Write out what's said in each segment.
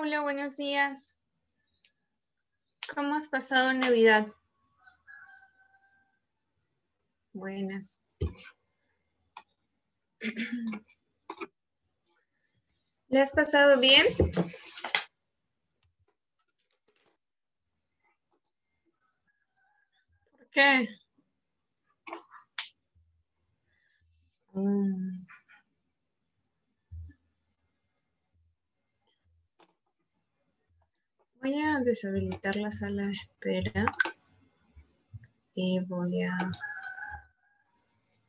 Hola buenos días. ¿Cómo has pasado Navidad? Buenas. ¿Le has pasado bien? ¿Por qué? Mm. Voy a deshabilitar la sala de espera y voy a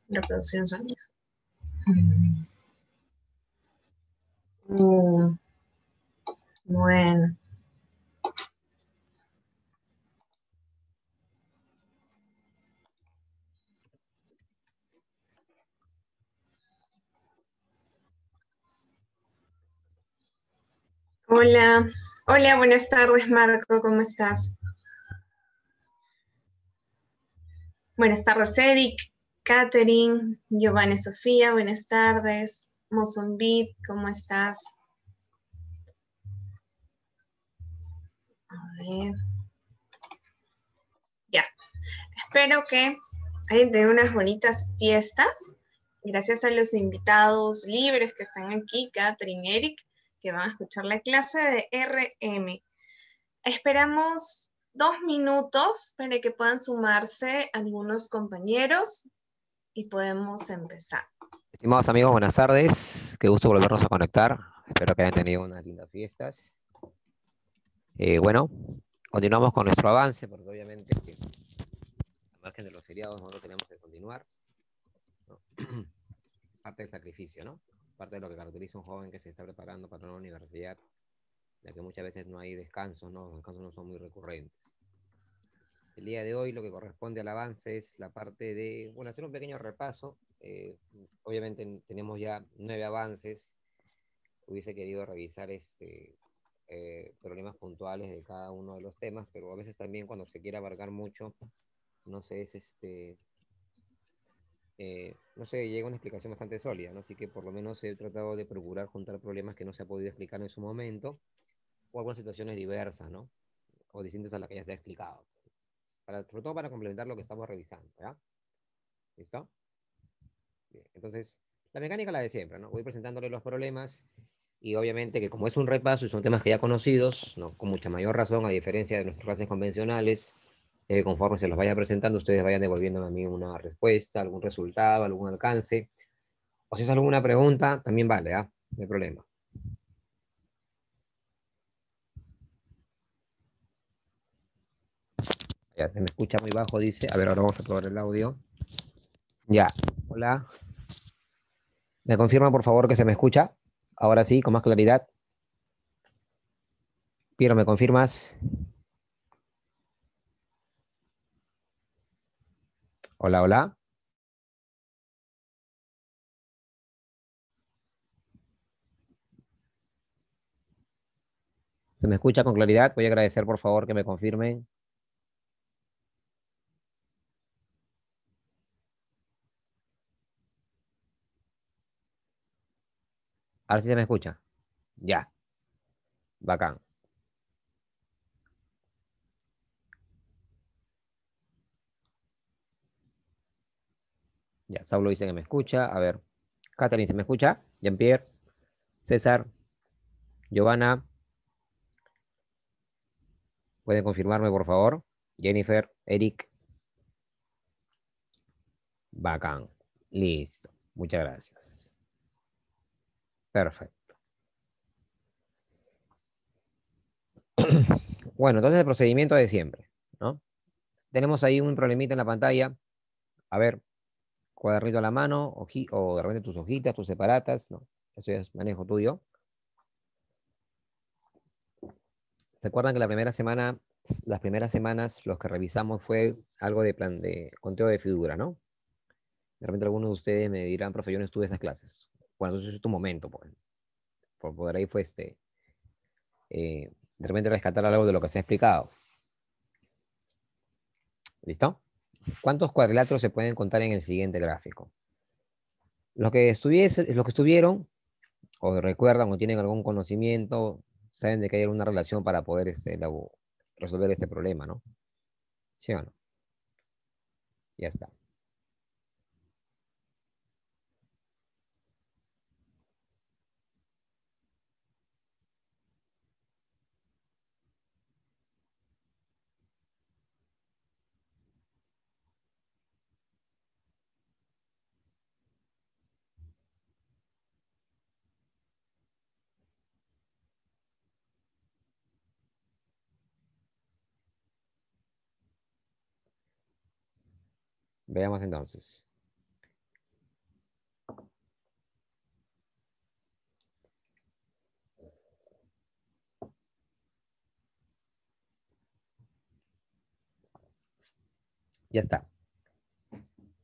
reproducir un sonido. Mm. bueno. Hola. Hola, buenas tardes, Marco, ¿cómo estás? Buenas tardes, Eric, Catherine, Giovanni Sofía, buenas tardes. Mozambique, ¿cómo estás? A ver. Ya. Espero que hayan tenido unas bonitas fiestas. Gracias a los invitados libres que están aquí, Katherine, Eric que van a escuchar la clase de RM. Esperamos dos minutos para que puedan sumarse algunos compañeros y podemos empezar. Estimados amigos, buenas tardes. Qué gusto volvernos a conectar. Espero que hayan tenido unas lindas fiestas. Eh, bueno, continuamos con nuestro avance, porque obviamente, al margen de los feriados, nosotros tenemos que continuar. Parte del sacrificio, ¿no? parte de lo que caracteriza a un joven que se está preparando para una universidad, ya que muchas veces no hay descansos, ¿no? los descansos no son muy recurrentes. El día de hoy lo que corresponde al avance es la parte de, bueno, hacer un pequeño repaso. Eh, obviamente tenemos ya nueve avances. Hubiese querido revisar este, eh, problemas puntuales de cada uno de los temas, pero a veces también cuando se quiere abarcar mucho, no sé es este, eh, no sé, llega una explicación bastante sólida, Así que por lo menos he tratado de procurar juntar problemas que no se ha podido explicar en su momento, o algunas situaciones diversas, O distintas a las que ya se ha explicado. Para, sobre todo para complementar lo que estamos revisando, ¿Listo? entonces, la mecánica la de siempre, ¿no? Voy presentándole los problemas y obviamente que como es un repaso y son temas que ya conocidos, con mucha mayor razón, a diferencia de nuestras clases convencionales, eh, conforme se los vaya presentando, ustedes vayan devolviéndome a mí una respuesta, algún resultado, algún alcance. O si es alguna pregunta, también vale, ¿ah? no hay problema. Ya, se me escucha muy bajo, dice. A ver, ahora vamos a probar el audio. Ya, hola. ¿Me confirma, por favor, que se me escucha? Ahora sí, con más claridad. Piero, ¿me confirmas? Hola, hola. ¿Se me escucha con claridad? Voy a agradecer, por favor, que me confirmen. Ahora sí se me escucha. Ya. Bacán. Ya, Saulo dice que me escucha. A ver, Catherine, ¿se me escucha? Jean-Pierre, César, Giovanna. ¿Pueden confirmarme, por favor? Jennifer, Eric. Bacán. Listo. Muchas gracias. Perfecto. Bueno, entonces el procedimiento de siempre, ¿no? Tenemos ahí un problemita en la pantalla. A ver, cuadernito a la mano, o de repente tus hojitas, tus separatas, no, eso ya es manejo tuyo. ¿Se acuerdan que la primera semana, las primeras semanas los que revisamos fue algo de plan de conteo de figuras, ¿no? De repente algunos de ustedes me dirán, profe, yo no estuve esas clases. Bueno, entonces es tu momento, pues. Por poder ahí fue este. Eh, de repente rescatar algo de lo que se ha explicado. ¿Listo? ¿Cuántos cuadriláteros se pueden contar en el siguiente gráfico? Los que, estuviese, los que estuvieron, o recuerdan, o tienen algún conocimiento, saben de que hay alguna relación para poder este, resolver este problema, ¿no? ¿Sí o no? Ya está. Veamos entonces. Ya está.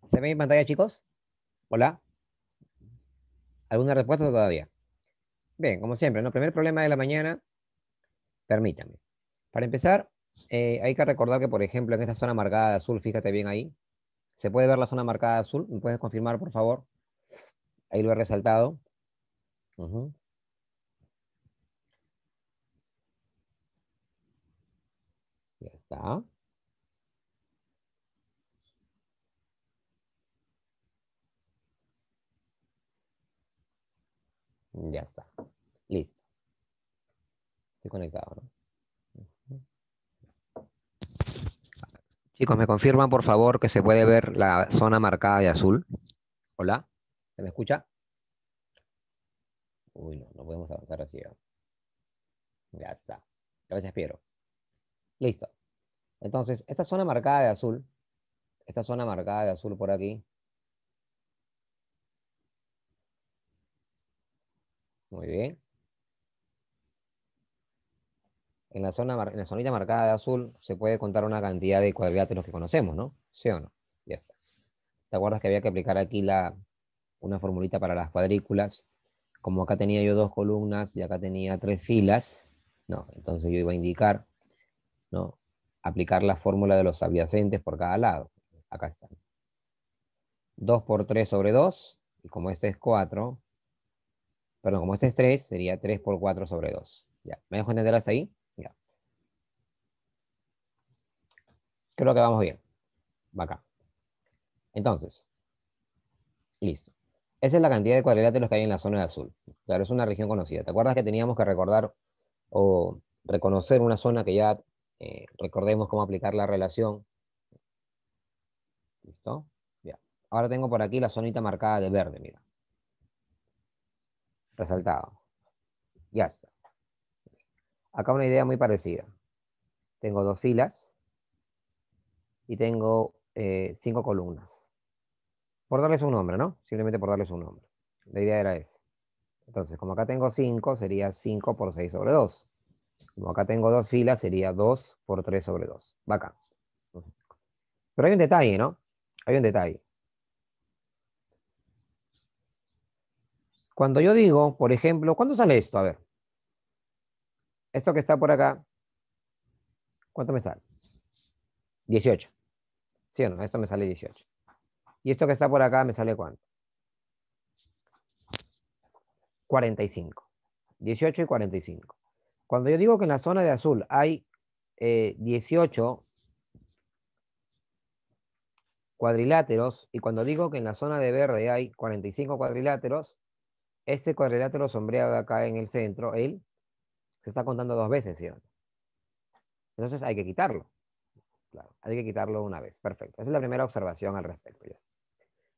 ¿Se ve mi pantalla, chicos? ¿Hola? ¿Alguna respuesta todavía? Bien, como siempre, ¿no? Primer problema de la mañana, permítanme. Para empezar, eh, hay que recordar que, por ejemplo, en esta zona marcada de azul, fíjate bien ahí, ¿Se puede ver la zona marcada azul? ¿Me puedes confirmar, por favor? Ahí lo he resaltado. Ya está. Ya está. Listo. Estoy conectado, ¿no? Chicos, ¿me confirman por favor que se puede ver la zona marcada de azul? Hola, ¿se me escucha? Uy, no, no podemos avanzar así. Ya está. Gracias, Piero. Listo. Entonces, esta zona marcada de azul, esta zona marcada de azul por aquí. Muy bien en la zona, la zonita marcada de azul se puede contar una cantidad de cuadriláteros que conocemos, ¿no? ¿Sí o no? Ya está. ¿Te acuerdas que había que aplicar aquí la, una formulita para las cuadrículas? Como acá tenía yo dos columnas y acá tenía tres filas, no, entonces yo iba a indicar, ¿no? Aplicar la fórmula de los adyacentes por cada lado. Acá están. 2 por 3 sobre 2, y como este es 4, perdón, como este es 3, sería 3 por 4 sobre 2. Ya, ¿me dejo entender ahí? Creo que vamos bien. Va acá. Entonces, listo. Esa es la cantidad de cuadriláteros que hay en la zona de azul. Claro, es una región conocida. ¿Te acuerdas que teníamos que recordar o reconocer una zona que ya eh, recordemos cómo aplicar la relación? ¿Listo? Ya. Ahora tengo por aquí la zonita marcada de verde, mira. Resaltado. Ya está. Acá una idea muy parecida. Tengo dos filas y tengo eh, cinco columnas. Por darles un nombre, ¿no? Simplemente por darles un nombre. La idea era esa. Entonces, como acá tengo cinco, sería cinco por seis sobre dos. Como acá tengo dos filas, sería 2 por tres sobre 2. Va acá. Pero hay un detalle, ¿no? Hay un detalle. Cuando yo digo, por ejemplo, ¿cuándo sale esto? A ver. Esto que está por acá, ¿cuánto me sale? 18. ¿Sí o no? Esto me sale 18. ¿Y esto que está por acá me sale cuánto? 45. 18 y 45. Cuando yo digo que en la zona de azul hay 18 eh, cuadriláteros y cuando digo que en la zona de verde hay 45 cuadriláteros, este cuadrilátero sombreado acá en el centro, él se está contando dos veces, ¿sí? Entonces hay que quitarlo. Claro, hay que quitarlo una vez. Perfecto. Esa es la primera observación al respecto.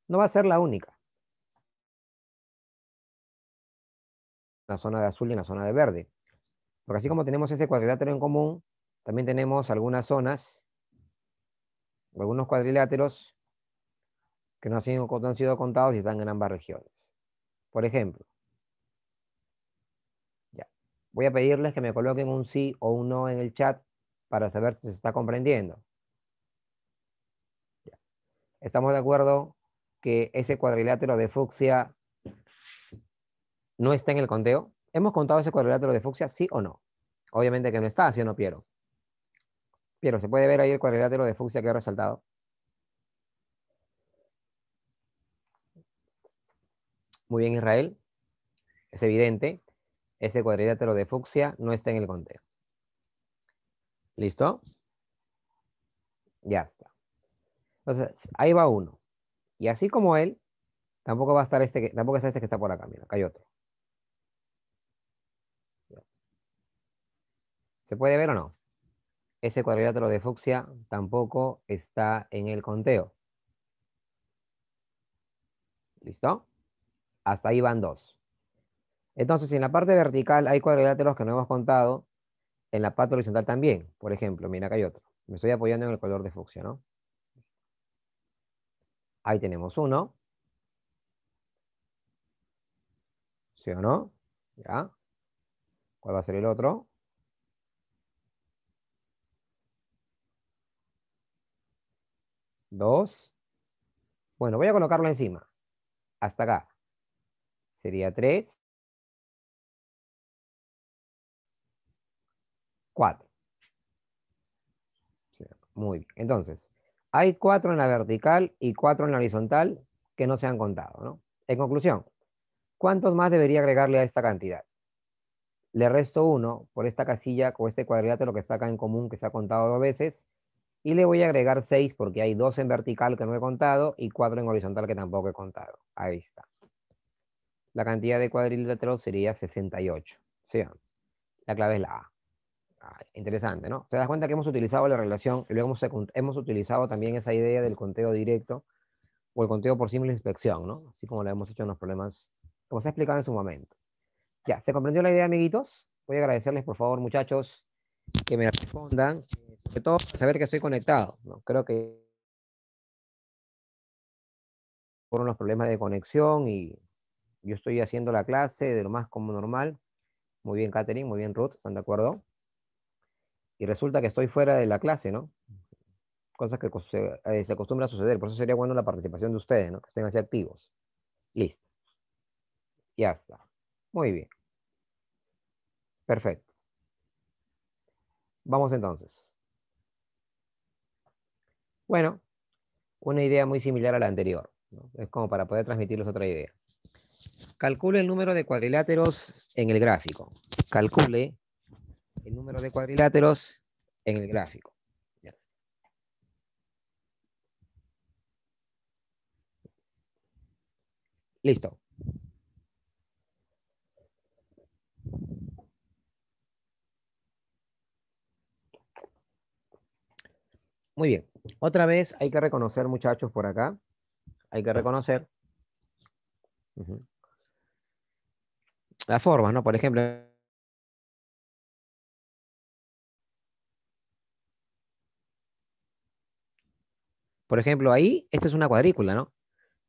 No va a ser la única. la zona de azul y la zona de verde. Porque así como tenemos ese cuadrilátero en común, también tenemos algunas zonas, algunos cuadriláteros que no han sido, contados y están en ambas regiones. Por ejemplo, ya, voy a pedirles que me coloquen un sí o un no en el chat para saber si se está comprendiendo. Estamos de acuerdo que ese cuadrilátero de fucsia no está en el conteo. ¿Hemos contado ese cuadrilátero de fucsia, sí o no? Obviamente que no está, si o no, Piero? Piero, ¿se puede ver ahí el cuadrilátero de fucsia que he resaltado? Muy bien, Israel. Es evidente, ese cuadrilátero de fucsia no está en el conteo. ¿Listo? Ya está. Entonces, ahí va uno. Y así como él, tampoco va a estar este que, tampoco está este que está por acá. Mira, acá hay otro. ¿Se puede ver o no? Ese cuadrilátero de fucsia tampoco está en el conteo. ¿Listo? Hasta ahí van dos. Entonces, en la parte vertical hay cuadriláteros que no hemos contado en la pata horizontal también, por ejemplo, mira, acá hay otro. Me estoy apoyando en el color de fucsia, ¿no? Ahí tenemos uno. ¿Sí o no? ¿Ya? ¿Cuál va a ser el otro? Dos. Bueno, voy a colocarlo encima. Hasta acá. Sería tres. 4. Muy bien. Entonces, hay 4 en la vertical y 4 en la horizontal que no se han contado. ¿no? En conclusión, ¿cuántos más debería agregarle a esta cantidad? Le resto 1 por esta casilla o este cuadrilátero que está acá en común que se ha contado dos veces. Y le voy a agregar 6 porque hay 2 en vertical que no he contado y 4 en horizontal que tampoco he contado. Ahí está. La cantidad de cuadriláteros sería 68. ¿sí? La clave es la A. Ah, interesante, ¿no? Te das cuenta que hemos utilizado la relación y luego hemos, utilizado también esa idea del conteo directo o el conteo por simple inspección, ¿no? Así como lo hemos hecho en los problemas, como se ha explicado en su momento. Ya, ¿se comprendió la idea, amiguitos? Voy a agradecerles, por favor, muchachos, que me respondan. Sobre todo, saber que estoy conectado, Creo que fueron los problemas de conexión y yo estoy haciendo la clase de lo más como normal. Muy bien, Katherine, muy bien, Ruth, ¿están de acuerdo? y resulta que estoy fuera de la clase, ¿no? Cosas que eh, eh, se, acostumbra acostumbran a suceder, por eso sería bueno la participación de ustedes, ¿no? Que estén así activos. Listo. Ya está. Muy bien. Perfecto. Vamos entonces. Bueno, una idea muy similar a la anterior. Es como para poder transmitirles otra idea. Calcule el número de cuadriláteros en el gráfico. Calcule el número de cuadriláteros en el gráfico. Listo. Muy bien. Otra vez hay que reconocer, muchachos, por acá. Hay que reconocer. la forma, formas, ¿no? Por ejemplo, Por ejemplo, ahí, esta es una cuadrícula, ¿no?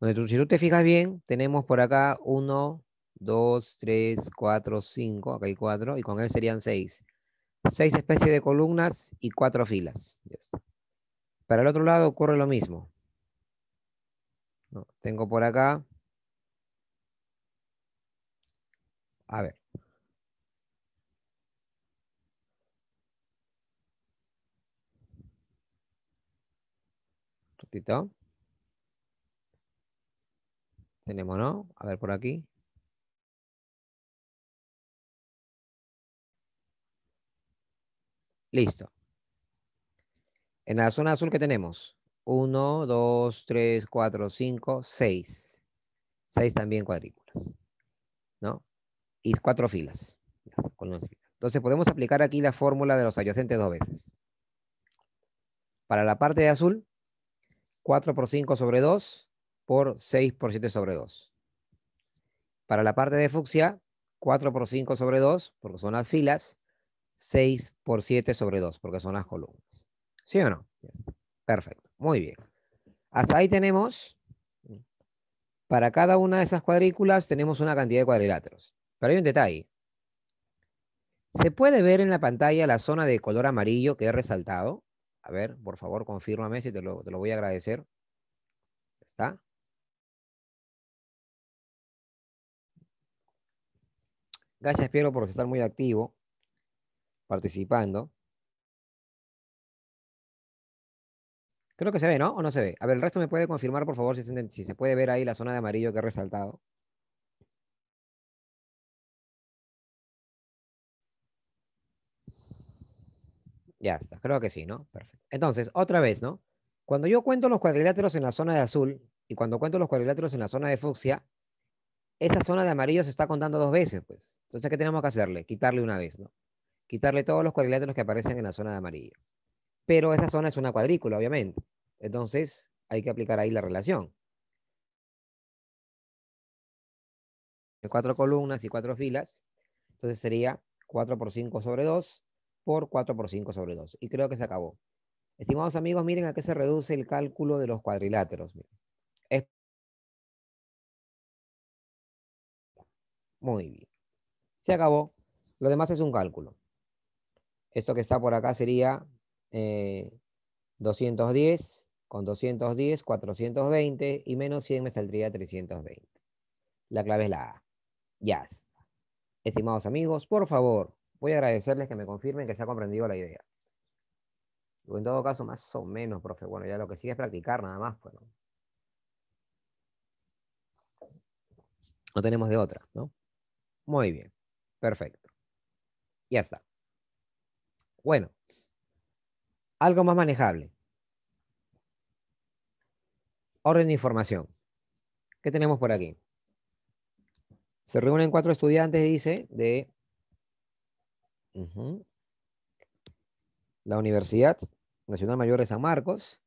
Donde si tú te fijas bien, tenemos por acá 1, 2, 3, 4, 5, acá hay 4, y con él serían 6. 6 especies de columnas y 4 filas. Para el otro lado ocurre lo mismo. No, tengo por acá. A ver. Tenemos, ¿no? A ver por aquí. Listo. En la zona azul que tenemos, 1, 2, 3, 4, 5, 6. 6 también cuadrículas. ¿No? Y cuatro filas. Entonces podemos aplicar aquí la fórmula de los adyacentes dos veces. Para la parte de azul, 4 por 5 sobre 2 por 6 por 7 sobre 2. Para la parte de fucsia, 4 por 5 sobre 2, porque son las filas, 6 por 7 sobre 2, porque son las columnas. ¿Sí o no? Perfecto. Muy bien. Hasta ahí tenemos, para cada una de esas cuadrículas tenemos una cantidad de cuadriláteros. Pero hay un detalle. Se puede ver en la pantalla la zona de color amarillo que he resaltado. A ver, por favor, confírmame si te lo, voy a agradecer. ¿Está? Gracias, Piero, por estar muy activo, participando. Creo que se ve, ¿no? ¿O no se ve? A ver, el resto me puede confirmar, por favor, si se, si se puede ver ahí la zona de amarillo que he resaltado. Ya está, creo que sí, ¿no? Perfecto. Entonces, otra vez, ¿no? Cuando yo cuento los cuadriláteros en la zona de azul y cuando cuento los cuadriláteros en la zona de fucsia, esa zona de amarillo se está contando dos veces, pues. Entonces, ¿qué tenemos que hacerle? Quitarle una vez, ¿no? Quitarle todos los cuadriláteros que aparecen en la zona de amarillo. Pero esa zona es una cuadrícula, obviamente. Entonces, hay que aplicar ahí la relación. cuatro columnas y cuatro filas. Entonces sería 4 por 5 sobre 2 por 4 por 5 sobre 2. Y creo que se acabó. Estimados amigos, miren a qué se reduce el cálculo de los cuadriláteros. Muy bien. Se acabó. Lo demás es un cálculo. Esto que está por acá sería 210 eh, con 210, 420 y menos 100 me saldría 320. La clave es la A. Ya está. Estimados amigos, por favor, Voy a agradecerles que me confirmen que se ha comprendido la idea. en todo caso, más o menos, profe. Bueno, ya lo que sigue es practicar nada más. Bueno, ¿no? no tenemos de otra, ¿no? Muy bien. Perfecto. Ya está. Bueno. Algo más manejable. Orden de información. ¿Qué tenemos por aquí? Se reúnen cuatro estudiantes, dice, de la Universidad Nacional Mayor de San Marcos.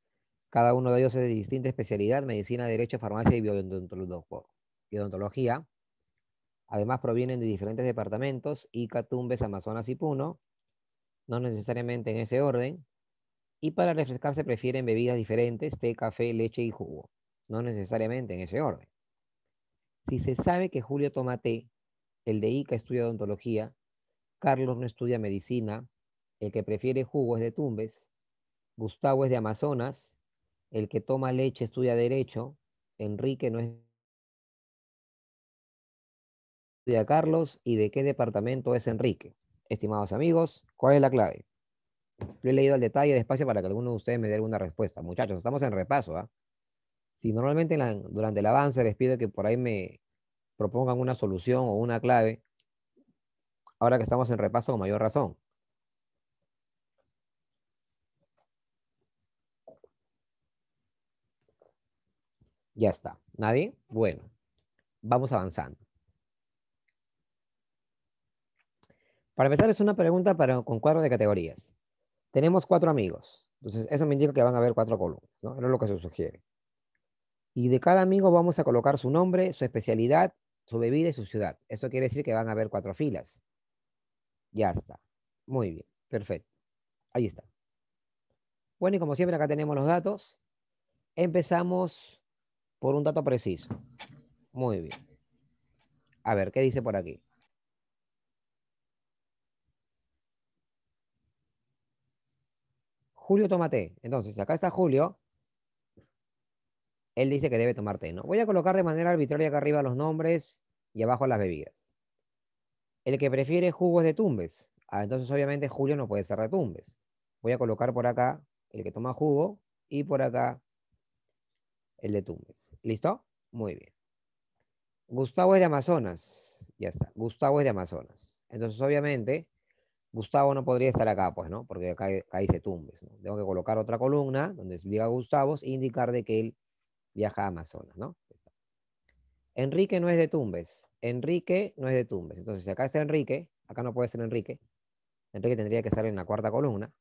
Cada uno de ellos es de distinta especialidad, medicina, derecho, farmacia y biodontología. Además provienen de diferentes departamentos, Ica, Tumbes, Amazonas y Puno, no necesariamente en ese orden. Y para refrescarse prefieren bebidas diferentes, té, café, leche y jugo, no necesariamente en ese orden. Si se sabe que Julio toma té, el de Ica estudia odontología Carlos no estudia medicina, el que prefiere jugo es de Tumbes, Gustavo es de Amazonas, el que toma leche estudia derecho, Enrique no es de Carlos y de qué departamento es Enrique. Estimados amigos, ¿cuál es la clave? Yo he leído al detalle despacio para que alguno de ustedes me dé una respuesta. Muchachos, estamos en repaso. ¿ah? Si normalmente durante el avance les pido que por ahí me propongan una solución o una clave, Ahora que estamos en repaso, con mayor razón. Ya está. ¿Nadie? Bueno, vamos avanzando. Para empezar, es una pregunta para, con cuadro de categorías. Tenemos cuatro amigos. Entonces, eso me indica que van a haber cuatro columnas, ¿no? Eso es lo que se sugiere. Y de cada amigo vamos a colocar su nombre, su especialidad, su bebida y su ciudad. Eso quiere decir que van a haber cuatro filas. Ya está. Muy bien, perfecto. Ahí está. Bueno, y como siempre acá tenemos los datos. Empezamos por un dato preciso. Muy bien. A ver, ¿qué dice por aquí? Julio toma té. Entonces, acá está Julio. Él dice que debe tomar té, ¿no? Voy a colocar de manera arbitraria acá arriba los nombres y abajo las bebidas. El que prefiere jugo es de Tumbes. Ah, entonces obviamente Julio no puede ser de Tumbes. Voy a colocar por acá el que toma jugo y por acá el de Tumbes. ¿Listo? Muy bien. Gustavo es de Amazonas. Ya está. Gustavo es de Amazonas. Entonces obviamente Gustavo no podría estar acá, pues, ¿no? Porque acá, dice Tumbes. Tengo que colocar otra columna donde diga Gustavo e indicar de que él viaja a Amazonas, ¿no? Enrique no es de Tumbes. Enrique no es de Tumbes. Entonces, si acá es Enrique, acá no puede ser Enrique. Enrique tendría que estar en la cuarta columna.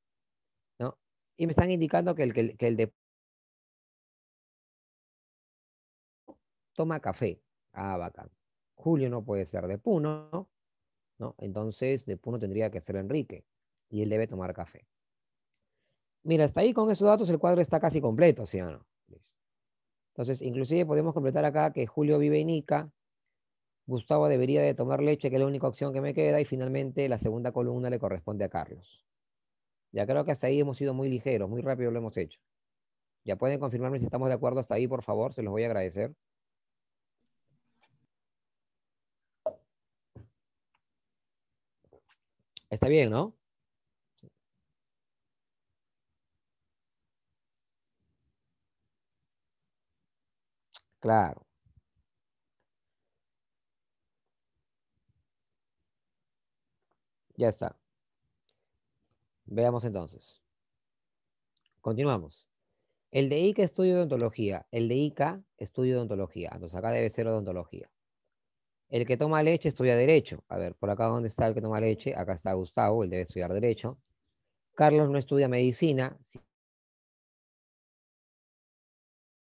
¿no? Y me están indicando que el, que Puno de toma café. Ah, bacán. Julio no puede ser de Puno, ¿no? Entonces, de Puno tendría que ser Enrique. Y él debe tomar café. Mira, hasta ahí con esos datos el cuadro está casi completo, ¿sí o no? Entonces, inclusive podemos completar acá que Julio vive en Ica, Gustavo debería de tomar leche, que es la única opción que me queda, y finalmente la segunda columna le corresponde a Carlos. Ya creo que hasta ahí hemos sido muy ligeros, muy rápido lo hemos hecho. Ya pueden confirmarme si estamos de acuerdo hasta ahí, por favor, se los voy a agradecer. Está bien, ¿no? Claro. Ya está. Veamos entonces. Continuamos. El de ICA estudio odontología. El de ICA estudia odontología. Entonces acá debe ser odontología. El que toma leche estudia derecho. A ver, por acá dónde está el que toma leche. Acá está Gustavo, él debe estudiar derecho. Carlos no estudia medicina.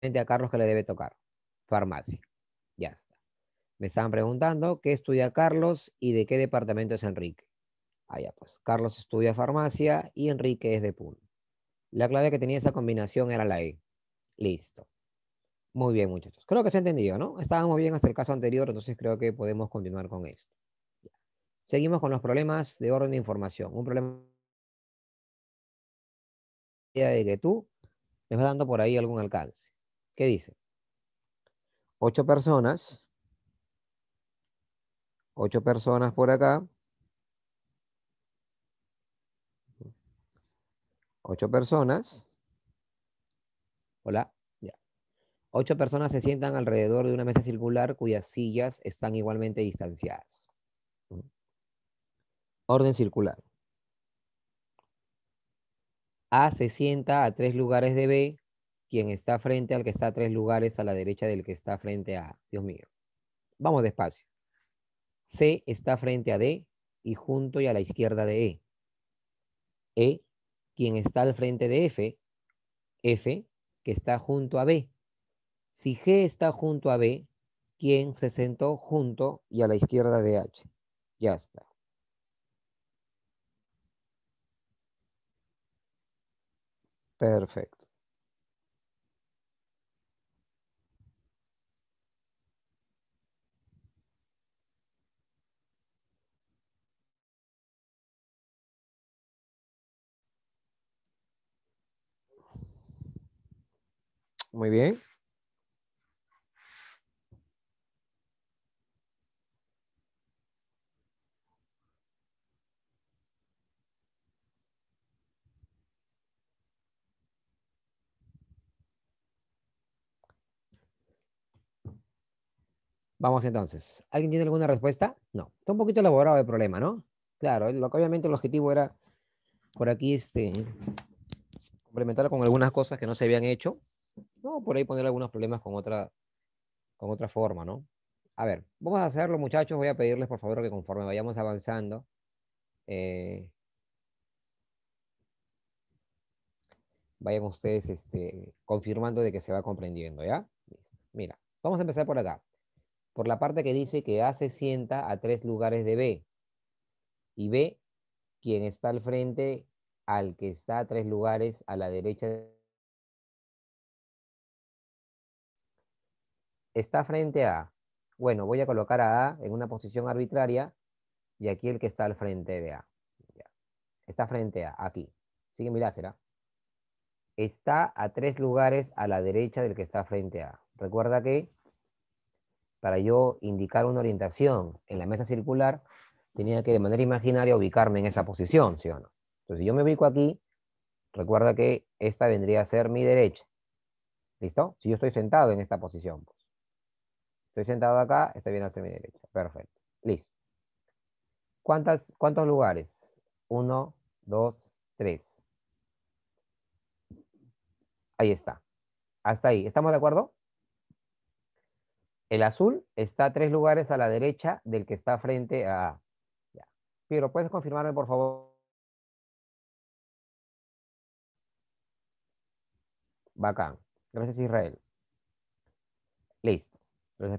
A Carlos que le debe tocar. Farmacia. Ya está. Me estaban preguntando qué estudia Carlos y de qué departamento es Enrique. Allá pues, Carlos estudia farmacia y Enrique es de pool. La clave que tenía esa combinación era la E. Listo. Muy bien, muchachos. Creo que se ha entendido, ¿no? Estábamos bien hasta el caso anterior, entonces creo que podemos continuar con esto. Seguimos con los problemas de orden de información. Un problema de que tú me vas dando por ahí algún alcance. ¿Qué dice? Ocho personas. Ocho personas por acá. Ocho personas. Hola. Ocho personas se sientan alrededor de una mesa circular cuyas sillas están igualmente distanciadas. Orden circular. A se sienta a tres lugares de B, quien está frente al que está a tres lugares a la derecha del que está frente a A. Dios mío. Vamos despacio. C está frente a D y junto y a la izquierda de E. E Quién está al frente de F, F, que está junto a B. Si G está junto a B, ¿quién se sentó junto y a la izquierda de H. Ya está. Perfecto. Muy bien. Vamos entonces. ¿Alguien tiene alguna respuesta? No. Está un poquito elaborado el problema, ¿no? Claro, lo que obviamente el objetivo era por aquí este complementarlo con algunas cosas que no se habían hecho. ¿no? Por ahí poner algunos problemas con otra, con otra forma, ¿no? A ver, vamos a hacerlo, muchachos. Voy a pedirles, por favor, que conforme vayamos avanzando, eh, vayan ustedes este, confirmando de que se va comprendiendo, ¿ya? Mira, vamos a empezar por acá. Por la parte que dice que A se sienta a tres lugares de B. Y B, quien está al frente, al que está a tres lugares a la derecha de está frente a, bueno, voy a colocar a A en una posición arbitraria y aquí el que está al frente de A. Está frente a, aquí. Sigue mi láser. Está a tres lugares a la derecha del que está frente a. Recuerda que para yo indicar una orientación en la mesa circular, tenía que de manera imaginaria ubicarme en esa posición, ¿sí o no? Entonces, si yo me ubico aquí, recuerda que esta vendría a ser mi derecha. ¿Listo? Si yo estoy sentado en esta posición. Estoy sentado acá, está bien hacia mi derecha. Perfecto. Listo. ¿Cuántas, ¿Cuántos lugares? Uno, dos, tres. Ahí está. Hasta ahí. ¿Estamos de acuerdo? El azul está tres lugares a la derecha del que está frente a... Ya. ¿puedes confirmarme, por favor? Bacán. Gracias, Israel. Listo. Los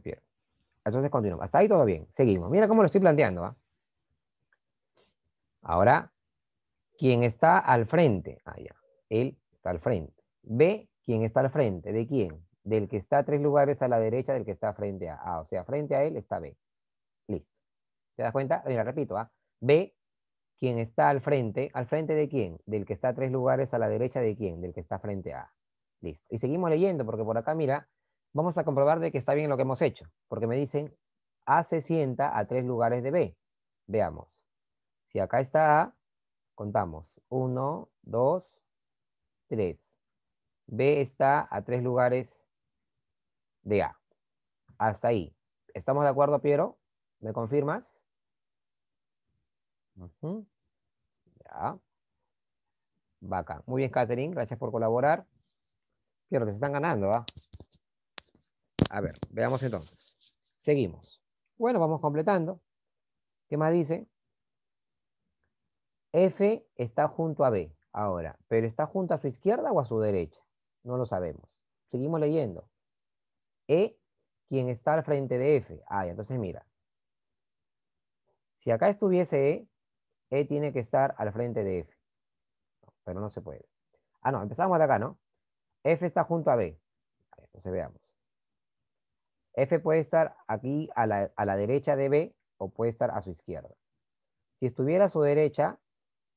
Entonces continuamos. Hasta ahí todo bien. Seguimos. Mira cómo lo estoy planteando. Ahora, quien está al frente. Ah, ya. Él está al frente. B, ¿quién está al frente. ¿De quién? Del que está tres lugares a la derecha del que está frente a A. O sea, frente a él está B. Listo. ¿Te das cuenta? Mira, repito. ¿ah? B, quien está al frente. ¿Al frente de quién? Del que está tres lugares a la derecha de quién? Del que está frente a A. Listo. Y seguimos leyendo porque por acá, mira, vamos a comprobar de que está bien lo que hemos hecho, porque me dicen A se sienta a tres lugares de B. Veamos. Si acá está A, contamos. Uno, dos, tres. B está a tres lugares de A. Hasta ahí. ¿Estamos de acuerdo, Piero? ¿Me confirmas? Uh Ya. Muy bien, Catherine. Gracias por colaborar. Piero, que se están ganando, ¿ah? A ver, veamos entonces. Seguimos. Bueno, vamos completando. ¿Qué más dice? F está junto a B ahora, pero ¿está junto a su izquierda o a su derecha? No lo sabemos. Seguimos leyendo. E, quien está al frente de F. Ah, entonces mira. Si acá estuviese E, E tiene que estar al frente de F. Pero no se puede. Ah, no, empezamos de acá, ¿no? F está junto a B. Entonces veamos. F puede estar aquí a la, derecha de B o puede estar a su izquierda. Si estuviera a su derecha,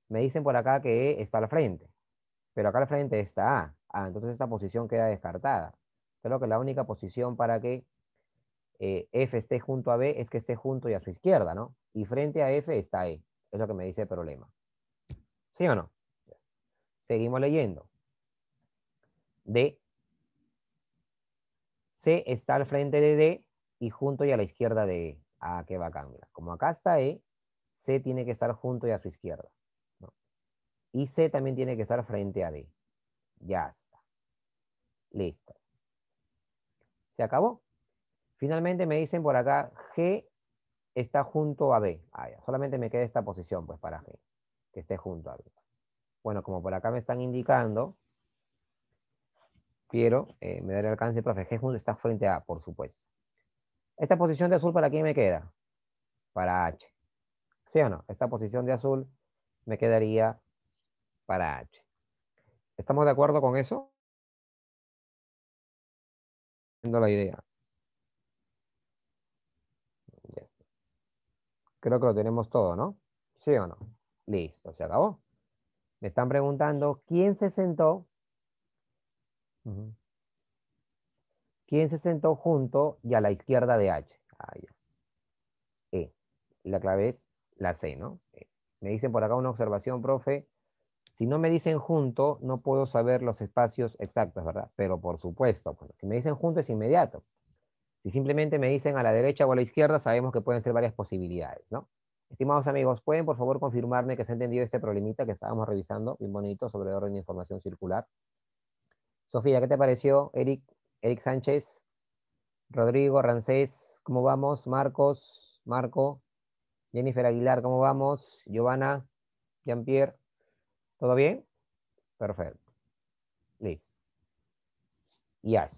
me dicen por acá que E está al frente. Pero acá al frente está A. Ah, entonces esta posición queda descartada. Creo que la única posición para que eh, F esté junto a B es que esté junto y a su izquierda, ¿no? Y frente a F está E. Es lo que me dice el problema. ¿Sí o no? Seguimos leyendo. D C está al frente de D y junto y a la izquierda de E. que qué bacán, Como acá está E, C tiene que estar junto y a su izquierda. Y C también tiene que estar frente a D. Ya está. Listo. Se acabó. Finalmente me dicen por acá, G está junto a B. Ah, Solamente me queda esta posición, pues, para G, que esté junto a B. Bueno, como por acá me están indicando, Quiero, eh, me daré alcance, profe. un está frente a, por supuesto. Esta posición de azul, ¿para quién me queda? Para H. ¿Sí o no? Esta posición de azul me quedaría para H. ¿Estamos de acuerdo con eso? la idea. Creo que lo tenemos todo, ¿no? ¿Sí o no? Listo, se acabó. Me están preguntando quién se sentó ¿Quién se sentó junto y a la izquierda de H? E. La clave es la C, ¿no? E. Me dicen por acá una observación, profe. Si no me dicen junto, no puedo saber los espacios exactos, ¿verdad? Pero por supuesto, pues, si me dicen junto es inmediato. Si simplemente me dicen a la derecha o a la izquierda, sabemos que pueden ser varias posibilidades, ¿no? Estimados amigos, ¿pueden por favor confirmarme que se ha entendido este problemita que estábamos revisando, bien bonito, sobre orden de información circular? Sofía, ¿qué te pareció? Eric, Eric Sánchez, Rodrigo, Rancés, ¿cómo vamos? Marcos, Marco, Jennifer Aguilar, ¿cómo vamos? Giovanna, Jean-Pierre, ¿todo bien? Perfecto. Listo. Y ya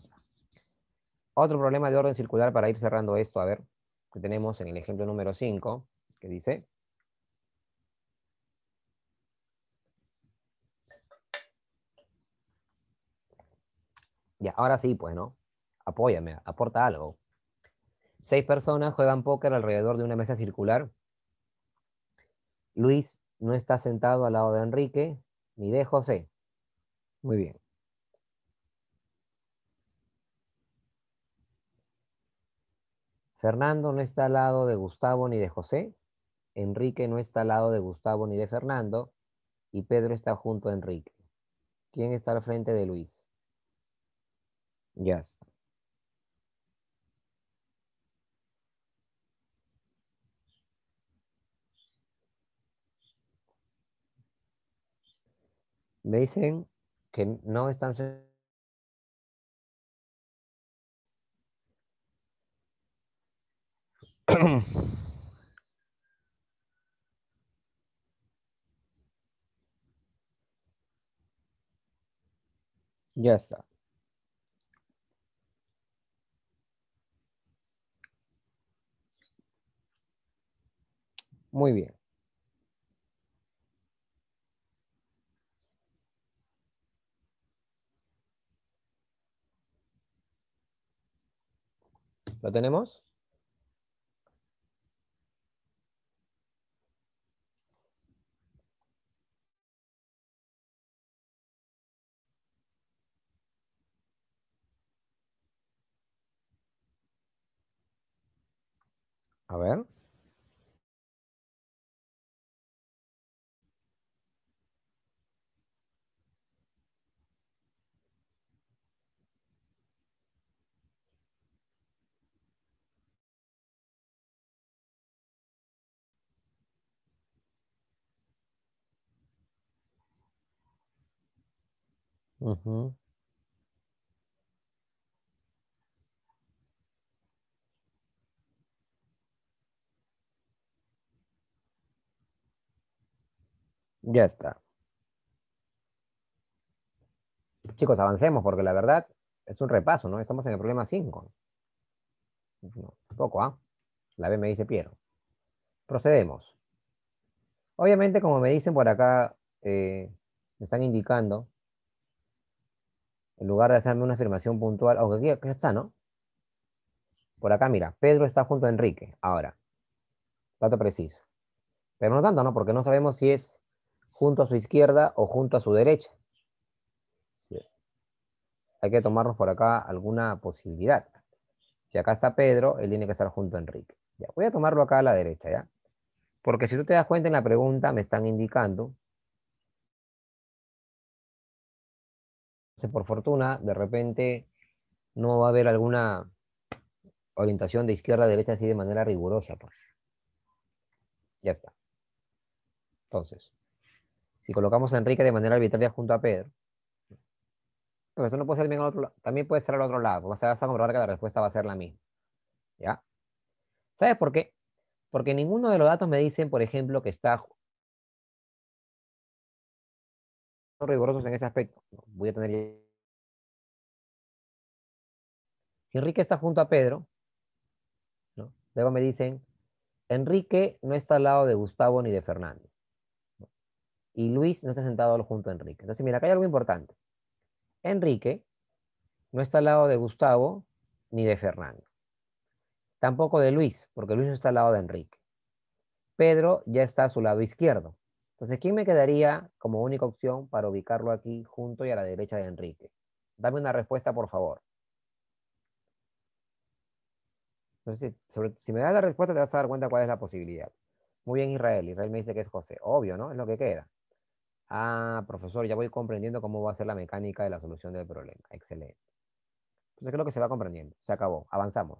Otro problema de orden circular para ir cerrando esto, a ver, que tenemos en el ejemplo número 5, que dice, Ya, ahora sí, pues, ¿no? Apóyame, aporta algo. Seis personas juegan póker alrededor de una mesa circular. Luis no está sentado al lado de Enrique ni de José. Muy bien. Fernando no está al lado de Gustavo ni de José. Enrique no está al lado de Gustavo ni de Fernando. Y Pedro está junto a Enrique. ¿Quién está al frente de Luis? Yes. Me dicen que no están... ya está Muy bien. ¿Lo tenemos? A ver. Ya está. Chicos, avancemos porque la verdad es un repaso, ¿no? Estamos en el problema 5. No, poco, ¿ah? La B me dice Piero. Procedemos. Obviamente, como me dicen por acá, eh, me están indicando en lugar de hacerme una afirmación puntual, aunque aquí, está, ¿no? Por acá, mira, Pedro está junto a Enrique, ahora. Dato preciso. Pero no tanto, ¿no? Porque no sabemos si es junto a su izquierda o junto a su derecha. Hay que tomarnos por acá alguna posibilidad. Si acá está Pedro, él tiene que estar junto a Enrique. Ya, voy a tomarlo acá a la derecha, ¿ya? Porque si tú te das cuenta en la pregunta, me están indicando por fortuna, de repente no va a haber alguna orientación de izquierda a derecha así de manera rigurosa, pues. Ya está. Entonces, si colocamos a Enrique de manera arbitraria junto a Pedro, pero pues no puede ser también otro también puede ser al otro lado, vas a, comprobar que la respuesta va a ser la misma. ¿Ya? ¿Sabes por qué? Porque ninguno de los datos me dicen, por ejemplo, que está rigurosos en ese aspecto. Voy a tener... Si Enrique está junto a Pedro, luego me dicen, Enrique no está al lado de Gustavo ni de Fernando. Y Luis no está sentado junto a Enrique. Entonces, mira, acá hay algo importante. Enrique no está al lado de Gustavo ni de Fernando. Tampoco de Luis, porque Luis no está al lado de Enrique. Pedro ya está a su lado izquierdo. Entonces, ¿quién me quedaría como única opción para ubicarlo aquí junto y a la derecha de Enrique? Dame una respuesta, por favor. Entonces, si me das la respuesta, te vas a dar cuenta cuál es la posibilidad. Muy bien, Israel. Israel me dice que es José. Obvio, ¿no? Es lo que queda. Ah, profesor, ya voy comprendiendo cómo va a ser la mecánica de la solución del problema. Excelente. Entonces, creo que se va comprendiendo. Se acabó. Avanzamos.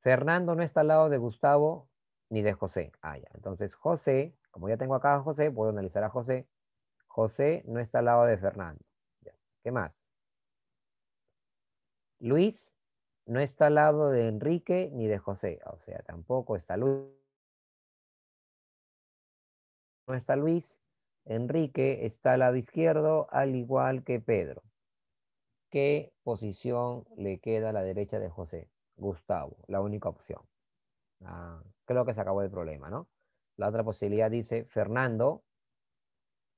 Fernando no está al lado de Gustavo ni de José. Ah, ya. Entonces, José como ya tengo acá a José, puedo analizar a José. José no está al lado de Fernando. ¿Qué más? Luis no está al lado de Enrique ni de José. O sea, tampoco está Luis. No está Luis. Enrique está al lado izquierdo, al igual que Pedro. ¿Qué posición le queda a la derecha de José? Gustavo, la única opción. Ah, creo que se acabó el problema, ¿no? La otra posibilidad dice Fernando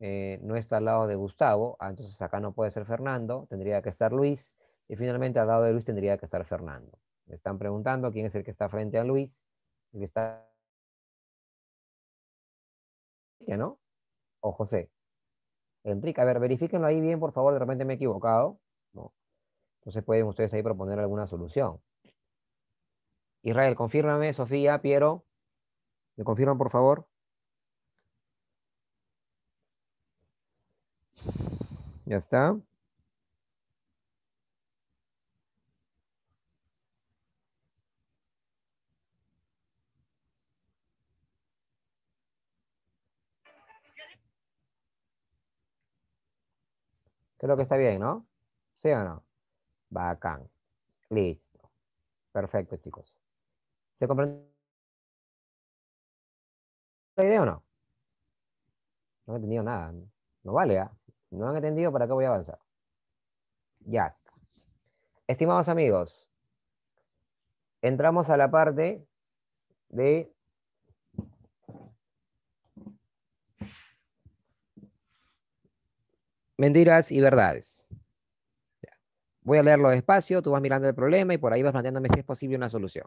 eh, no está al lado de Gustavo, ah, entonces acá no puede ser Fernando, tendría que estar Luis, y finalmente al lado de Luis tendría que estar Fernando. Me están preguntando quién es el que está frente a Luis, el que está... ¿No? O José. Enrique, a ver, verifíquenlo ahí bien, por favor, de repente me he equivocado. Entonces pueden ustedes ahí proponer alguna solución. Israel, confírmame, Sofía, Piero. ¿Me confirman, por favor? Ya está. Creo que está bien, ¿no? ¿Sí o no? Bacán. Listo. Perfecto, chicos. ¿Se comprende? idea o no? No he entendido nada. No vale, ¿ah? No han entendido para qué voy a avanzar. Ya está. Estimados amigos, entramos a la parte de mentiras y verdades. Voy a leerlo despacio, tú vas mirando el problema y por ahí vas planteándome si es posible una solución.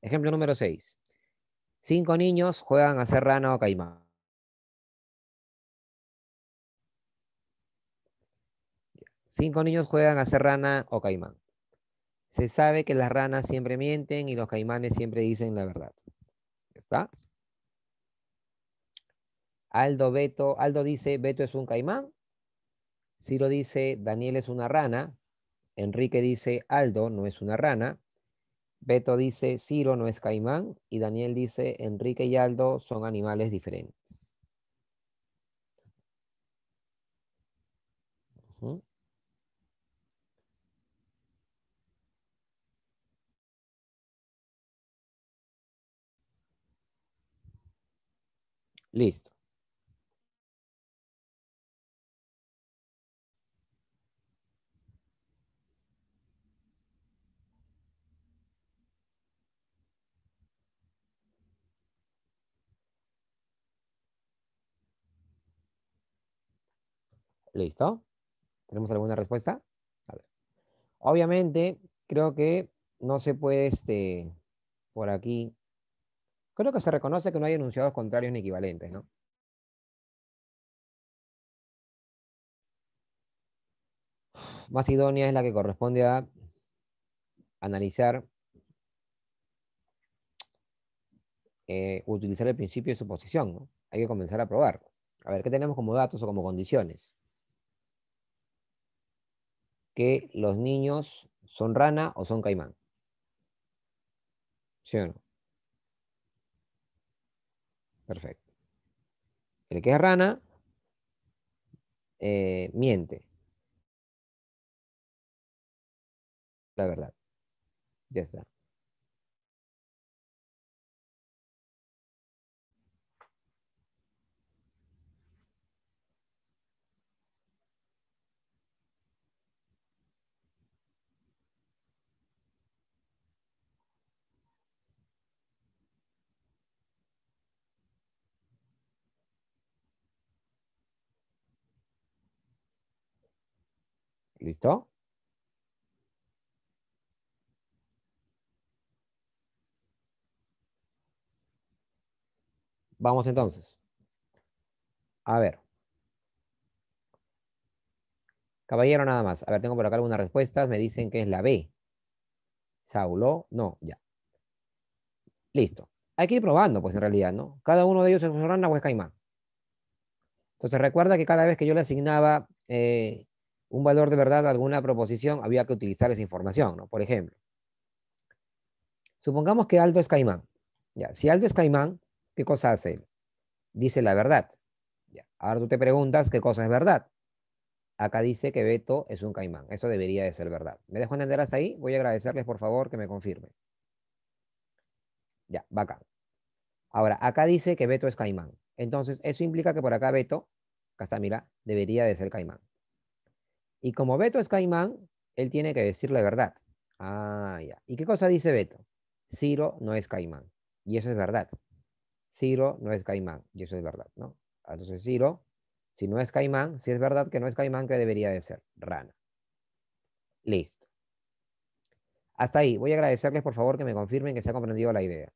Ejemplo número 6. Cinco niños juegan a ser rana o caimán. Cinco niños juegan a ser rana o caimán. Se sabe que las ranas siempre mienten y los caimanes siempre dicen la verdad. ¿Está? Aldo Beto, Aldo dice, Beto es un caimán. Ciro dice, Daniel es una rana. Enrique dice, Aldo no es una rana. Beto dice Ciro no es caimán y Daniel dice Enrique y Aldo son animales diferentes. Listo. ¿Listo? ¿Tenemos alguna respuesta? A ver. Obviamente, creo que no se puede, este, por aquí, creo que se reconoce que no hay enunciados contrarios ni equivalentes, ¿no? Más idónea es la que corresponde a analizar, eh, utilizar el principio de suposición, Hay que comenzar a probar. A ver, ¿qué tenemos como datos o como condiciones? que los niños son rana o son caimán. ¿Sí o no? Perfecto. El que es rana eh, miente. La verdad. Ya está. ¿Listo? Vamos entonces. A ver. Caballero nada más. A ver, tengo por acá algunas respuestas. Me dicen que es la B. Saulo, no, ya. Listo. Hay que ir probando, pues en realidad, ¿no? Cada uno de ellos es una o es caimán. Entonces recuerda que cada vez que yo le asignaba eh, un valor de verdad alguna proposición, había que utilizar esa información, ¿no? Por ejemplo, supongamos que Aldo es Caimán. Ya, si Aldo es Caimán, ¿qué cosa hace él? Dice la verdad. Ya, ahora tú te preguntas qué cosa es verdad. Acá dice que Beto es un caimán. Eso debería de ser verdad. ¿Me dejo entender hasta ahí? Voy a agradecerles, por favor, que me confirmen. Ya, bacán. Ahora, acá dice que Beto es caimán. Entonces, eso implica que por acá Beto, acá está, mira, debería de ser caimán. Y como Beto es caimán, él tiene que decir la verdad. Ah, ya. ¿Y qué cosa dice Beto? Ciro no es caimán. Y eso es verdad. Ciro no es caimán. Y eso es verdad, ¿no? Entonces Ciro, si no es caimán, si es verdad que no es caimán, ¿qué debería de ser? Rana. Listo. Hasta ahí. Voy a agradecerles, por favor, que me confirmen que se ha comprendido la idea.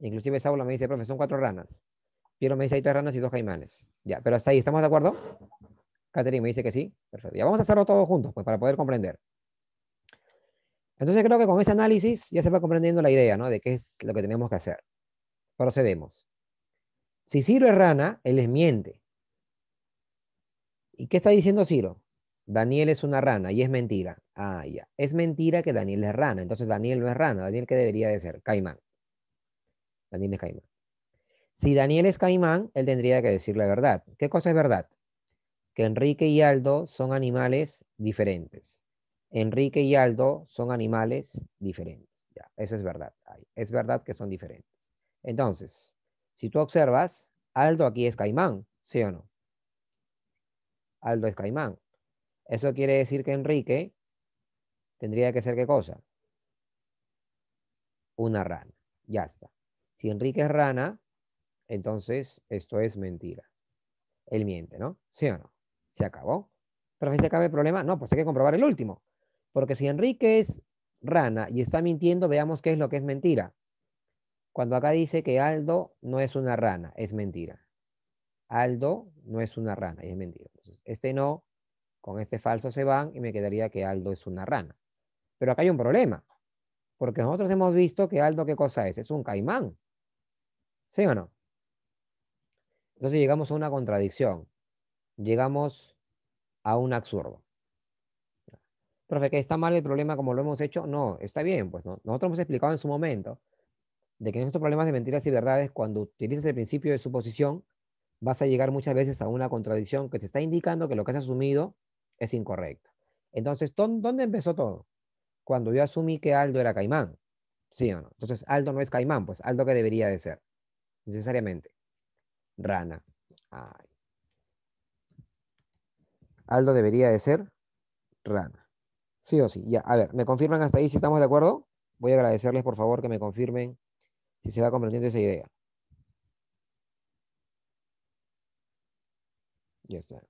Inclusive Saulo me dice, profesor, son cuatro ranas. Pero me dice, hay tres ranas y dos caimanes. Ya, pero hasta ahí. ¿Estamos de acuerdo? Catherine me dice que sí. Perfecto. Ya vamos a hacerlo todos juntos, pues, para poder comprender. Entonces creo que con ese análisis ya se va comprendiendo la idea, ¿no? De qué es lo que tenemos que hacer. Procedemos. Si Ciro es rana, él es miente. ¿Y qué está diciendo Ciro? Daniel es una rana y es mentira. Ah, ya. Es mentira que Daniel es rana. Entonces Daniel no es rana. Daniel, ¿qué debería de ser? Caimán. Daniel es caimán. Si Daniel es caimán, él tendría que decir la verdad. ¿Qué cosa es verdad? Enrique y Aldo son animales diferentes. Enrique y Aldo son animales diferentes. Ya, eso es verdad. Es verdad que son diferentes. Entonces, si tú observas, Aldo aquí es caimán, ¿sí o no? Aldo es caimán. Eso quiere decir que Enrique tendría que ser qué cosa? Una rana. Ya está. Si Enrique es rana, entonces esto es mentira. Él miente, ¿no? ¿Sí o no? Se acabó. pero si ¿se acaba el problema? No, pues hay que comprobar el último. Porque si Enrique es rana y está mintiendo, veamos qué es lo que es mentira. Cuando acá dice que Aldo no es una rana, es mentira. Aldo no es una rana, y es mentira. Entonces, este no, con este falso se van y me quedaría que Aldo es una rana. Pero acá hay un problema, porque nosotros hemos visto que Aldo, ¿qué cosa es? Es un caimán. ¿Sí o no? Entonces llegamos a una contradicción llegamos a un absurdo. Profe, que está mal el problema como lo hemos hecho. No, está bien, pues ¿no? nosotros hemos explicado en su momento de que en estos problemas de mentiras y verdades, cuando utilizas el principio de suposición, vas a llegar muchas veces a una contradicción que te está indicando que lo que has asumido es incorrecto. Entonces, ¿dónde empezó todo? Cuando yo asumí que Aldo era caimán. ¿Sí o no? Entonces, Aldo no es caimán, pues Aldo que debería de ser, necesariamente. Rana. Ay. Aldo debería de ser Rana. Sí o sí. Ya, a ver, ¿me confirman hasta ahí si estamos de acuerdo? Voy a agradecerles, por favor, que me confirmen si se va comprendiendo esa idea. Ya está.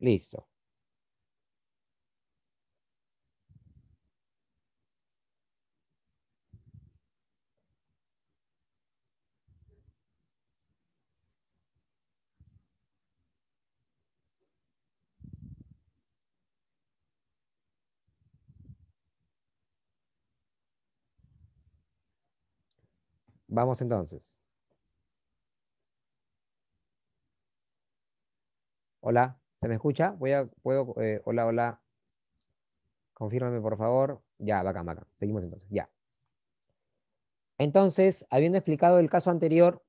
Listo. Vamos entonces. Hola, ¿se me escucha? Voy a, puedo, eh, hola, hola. Confírmame, por favor. Ya, bacán, bacán. Seguimos entonces, ya. Entonces, habiendo explicado el caso anterior,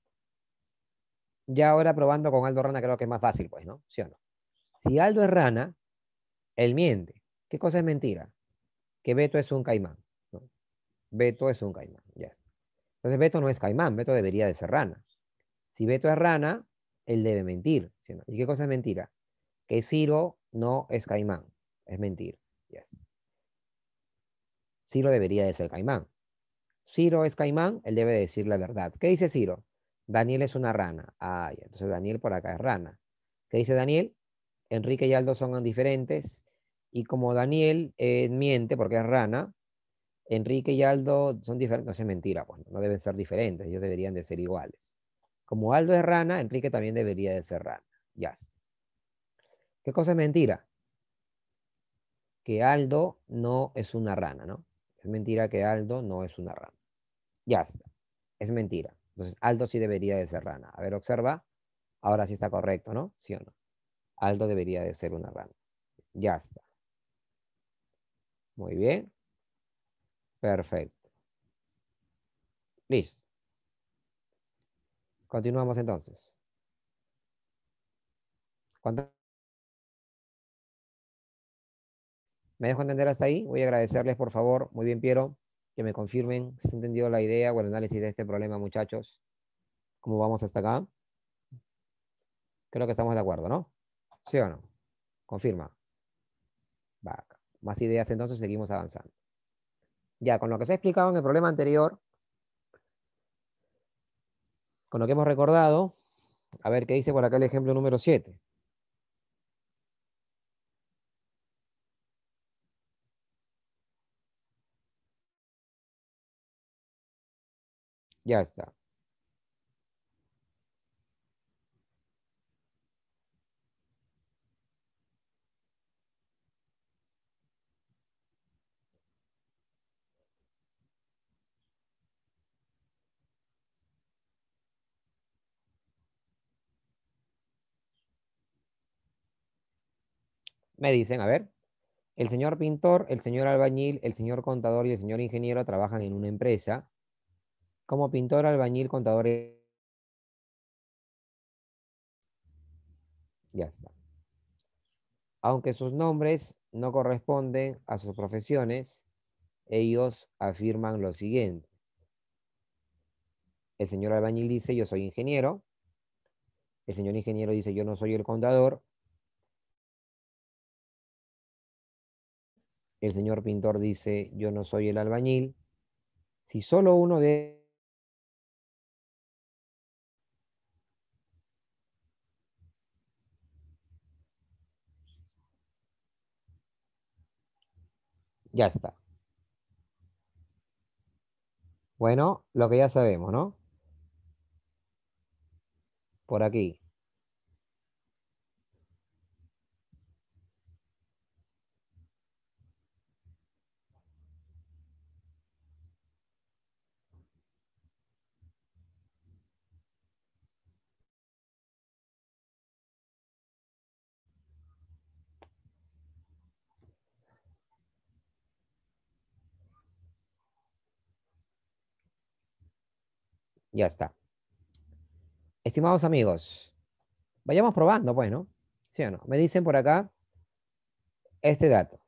ya ahora probando con Aldo Rana creo que es más fácil, pues, ¿no? ¿Sí o no? Si Aldo es rana, él miente. ¿Qué cosa es mentira? Que Beto es un caimán. Beto es un caimán, ya está. Entonces Beto no es caimán, Beto debería de ser rana. Si Beto es rana, él debe mentir. ¿Y qué cosa es mentira? Que Ciro no es caimán, es mentir. Ciro debería de ser caimán. Ciro es caimán, él debe decir la verdad. ¿Qué dice Ciro? Daniel es una rana. Ay, ah, entonces Daniel por acá es rana. ¿Qué dice Daniel? Enrique y Aldo son diferentes. Y como Daniel eh, miente porque es rana, Enrique y Aldo son diferentes, no es mentira, pues, no deben ser diferentes, ellos deberían de ser iguales. Como Aldo es rana, Enrique también debería de ser rana. Ya. está. ¿Qué cosa es mentira? Que Aldo no es una rana, ¿no? Es mentira que Aldo no es una rana. Ya está. Es mentira. Entonces, Aldo sí debería de ser rana. A ver, observa. Ahora sí está correcto, ¿no? Sí o no. Aldo debería de ser una rana. Ya está. Muy bien. Perfecto. Listo. Continuamos entonces. ¿Me dejo entender hasta ahí? Voy a agradecerles, por favor, muy bien, Piero, que me confirmen si han entendido la idea o el análisis de este problema, muchachos. ¿Cómo vamos hasta acá? Creo que estamos de acuerdo, ¿no? ¿Sí o no? Confirma. Más ideas, entonces seguimos avanzando. Ya, con lo que se ha explicado en el problema anterior, con lo que hemos recordado, a ver qué dice por acá el ejemplo número 7. Ya está. me dicen, a ver, el señor pintor, el señor albañil, el señor contador y el señor ingeniero trabajan en una empresa. Como pintor, albañil, contador Ya está. Aunque sus nombres no corresponden a sus profesiones, ellos afirman lo siguiente. El señor albañil dice, yo soy ingeniero. El señor ingeniero dice, yo no soy el contador. el señor pintor dice, yo no soy el albañil. Si solo uno de Ya está. Bueno, lo que ya sabemos, ¿no? Por aquí. Ya está. Estimados amigos, vayamos probando, pues, ¿no? ¿Sí o no? Me dicen por acá este dato.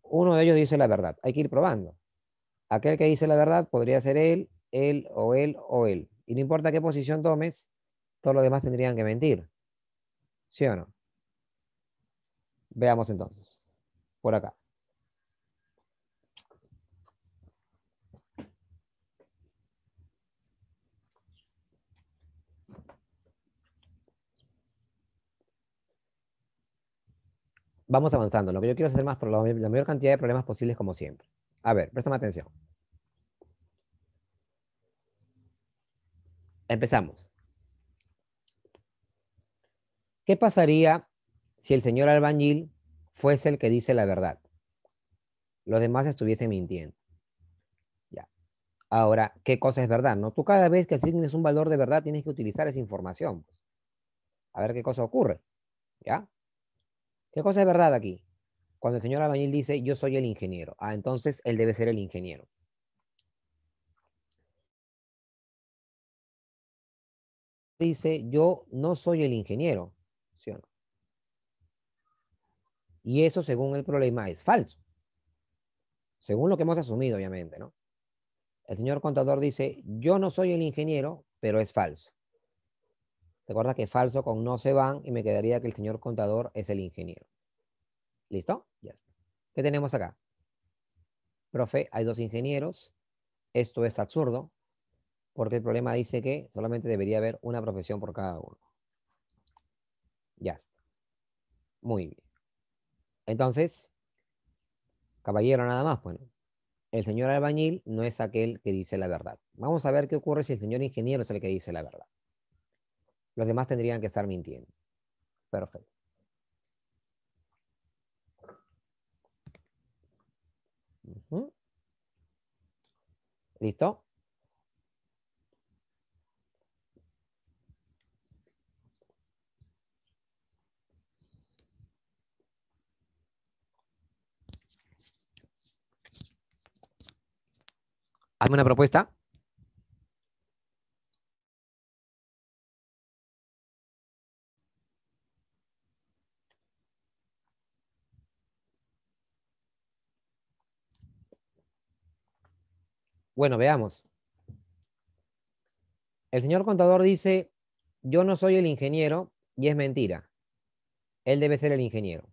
Uno de ellos dice la verdad. Hay que ir probando. Aquel que dice la verdad podría ser él, él o él o él. Y no importa qué posición tomes, todos los demás tendrían que mentir. ¿Sí o no? Veamos entonces. Por acá. vamos avanzando. Lo que yo quiero es hacer más, por la, mayor cantidad de problemas posibles como siempre. A ver, préstame atención. Empezamos. ¿Qué pasaría si el señor albañil fuese el que dice la verdad? Los demás estuviesen mintiendo. Ya. Ahora, ¿qué cosa es verdad? No, tú cada vez que asignes un valor de verdad tienes que utilizar esa información. Pues. A ver qué cosa ocurre. ¿Ya? ¿Qué cosa es verdad aquí? Cuando el señor albañil dice, yo soy el ingeniero, ah, entonces él debe ser el ingeniero. Dice, yo no soy el ingeniero, ¿sí o no? Y eso, según el problema, es falso. Según lo que hemos asumido, obviamente, ¿no? El señor contador dice, yo no soy el ingeniero, pero es falso. Recuerda que falso con no se van y me quedaría que el señor contador es el ingeniero. ¿Listo? Ya está. ¿Qué tenemos acá? Profe, hay dos ingenieros. Esto es absurdo porque el problema dice que solamente debería haber una profesión por cada uno. Ya está. Muy bien. Entonces, caballero nada más, bueno. Pues, el señor albañil no es aquel que dice la verdad. Vamos a ver qué ocurre si el señor ingeniero es el que dice la verdad. Los demás tendrían que estar mintiendo. Perfecto. ¿Listo? ¿Hay una propuesta. Bueno, veamos. El señor contador dice, yo no soy el ingeniero y es mentira. Él debe ser el ingeniero.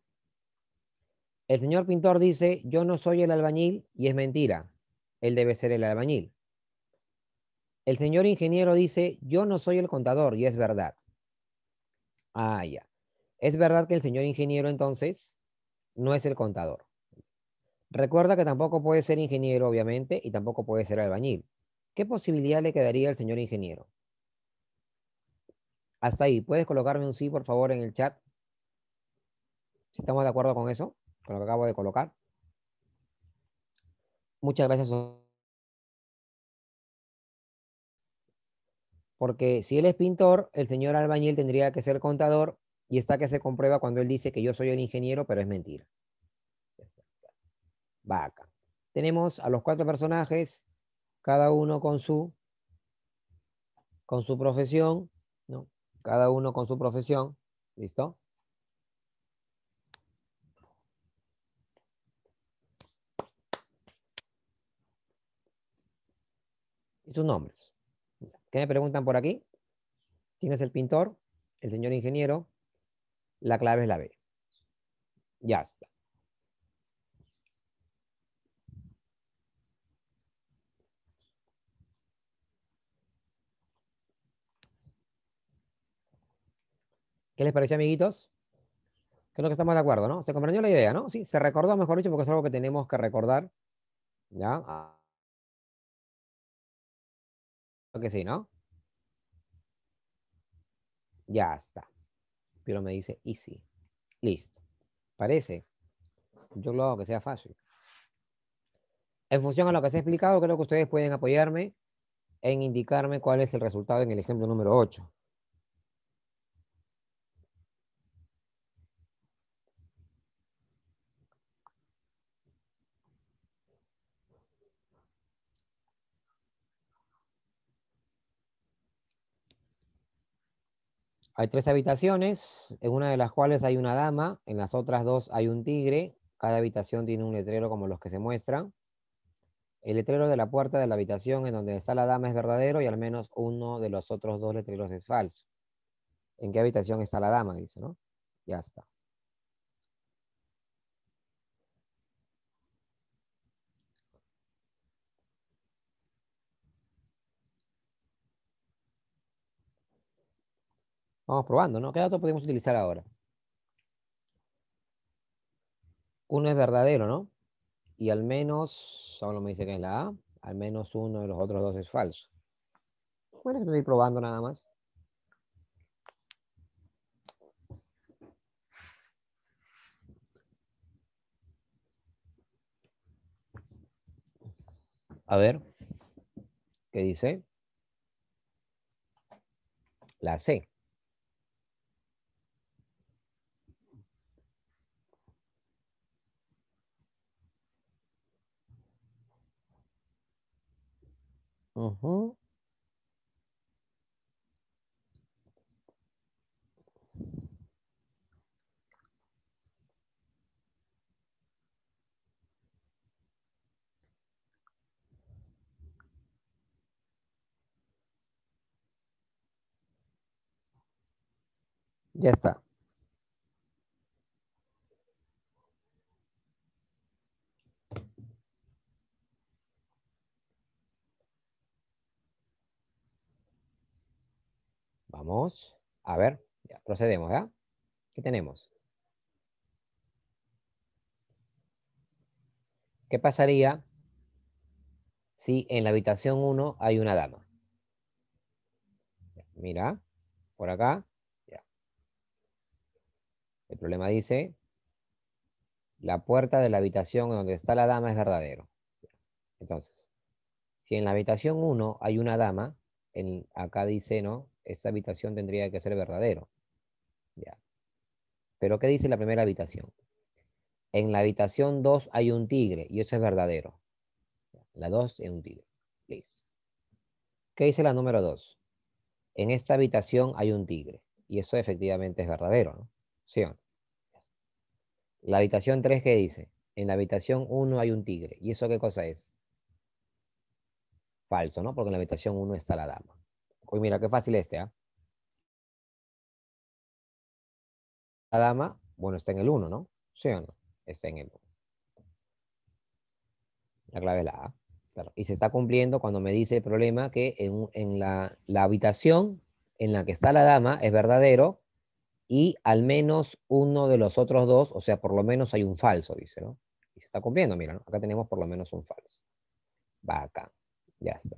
El señor pintor dice, yo no soy el albañil y es mentira. Él debe ser el albañil. El señor ingeniero dice, yo no soy el contador y es verdad. Ah, ya. Es verdad que el señor ingeniero entonces no es el contador. Recuerda que tampoco puede ser ingeniero, obviamente, y tampoco puede ser albañil. ¿Qué posibilidad le quedaría al señor ingeniero? Hasta ahí. ¿Puedes colocarme un sí, por favor, en el chat? Si estamos de acuerdo con eso, con lo que acabo de colocar. Muchas gracias. Porque si él es pintor, el señor albañil tendría que ser contador y está que se comprueba cuando él dice que yo soy el ingeniero, pero es mentira va Tenemos a los cuatro personajes, cada uno con su, con su profesión, ¿no? Cada uno con su profesión, ¿listo? Y sus nombres. ¿Qué me preguntan por aquí? ¿Quién es el pintor? El señor ingeniero. La clave es la B. Ya está. ¿Qué les pareció, amiguitos? Creo que estamos de acuerdo, ¿no? Se comprendió la idea, ¿no? Sí, se recordó, mejor dicho, porque es algo que tenemos que recordar. ¿Ya? Ah. Creo que sí, ¿no? Ya está. Pero me dice easy. Listo. Parece. Yo lo hago que sea fácil. En función a lo que se ha explicado, creo que ustedes pueden apoyarme en indicarme cuál es el resultado en el ejemplo número 8. Hay tres habitaciones, en una de las cuales hay una dama, en las otras dos hay un tigre. Cada habitación tiene un letrero como los que se muestran. El letrero de la puerta de la habitación en donde está la dama es verdadero y al menos uno de los otros dos letreros es falso. ¿En qué habitación está la dama? Dice, ¿no? Ya está. Vamos probando, ¿no? ¿Qué dato podemos utilizar ahora? Uno es verdadero, ¿no? Y al menos, solo me dice que es la A, al menos uno de los otros dos es falso. Bueno, estoy probando nada más. A ver, ¿qué dice? La C. Ya está. Vamos, a ver, ya, procedemos, ¿ya? ¿Qué tenemos? ¿Qué pasaría si en la habitación 1 hay una dama? Mira, por acá, El problema dice, la puerta de la habitación donde está la dama es verdadero. Entonces, si en la habitación 1 hay una dama, en, acá dice, ¿no? esta habitación tendría que ser verdadero. Ya. Pero ¿qué dice la primera habitación? En la habitación 2 hay un tigre y eso es verdadero. La 2 es un tigre. Listo. ¿Qué dice la número 2? En esta habitación hay un tigre y eso efectivamente es verdadero, ¿no? ¿Sí La habitación 3, ¿qué dice? En la habitación 1 hay un tigre. ¿Y eso qué cosa es? Falso, ¿no? Porque en la habitación 1 está la dama. Uy, mira, qué fácil este, ¿ah? La dama, bueno, está en el 1, ¿no? ¿Sí o no? Está en el 1. La clave es la A. Y se está cumpliendo cuando me dice el problema que en, la, habitación en la que está la dama es verdadero y al menos uno de los otros dos, o sea, por lo menos hay un falso, dice, ¿no? Y se está cumpliendo, mira, ¿no? Acá tenemos por lo menos un falso. Va acá. Ya está.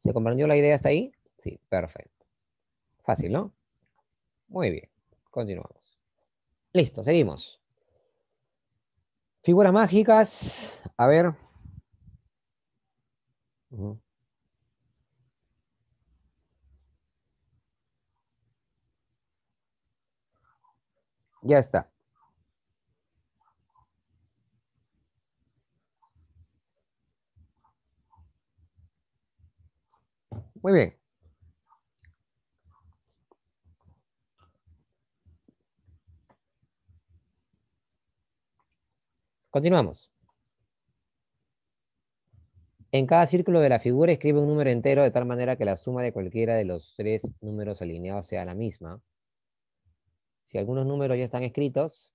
¿Se comprendió la idea hasta ahí? Sí, perfecto. Fácil, ¿no? Muy bien, continuamos. Listo, seguimos. Figuras mágicas, a ver. Ya está. Muy bien. Continuamos. En cada círculo de la figura escribe un número entero de tal manera que la suma de cualquiera de los tres números alineados sea la misma. Si algunos números ya están escritos,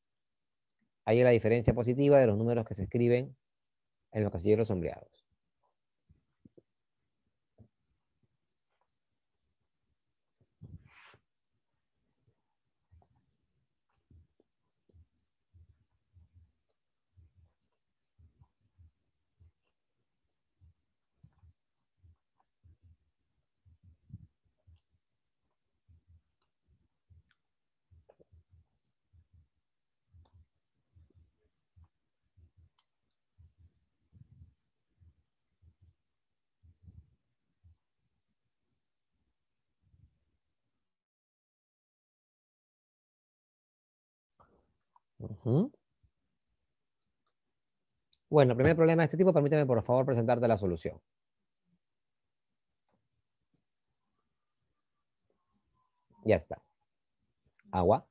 hay la diferencia positiva de los números que se escriben en los casilleros sombreados. Bueno, el primer problema de este tipo, permíteme por favor presentarte la solución. Ya está. Agua.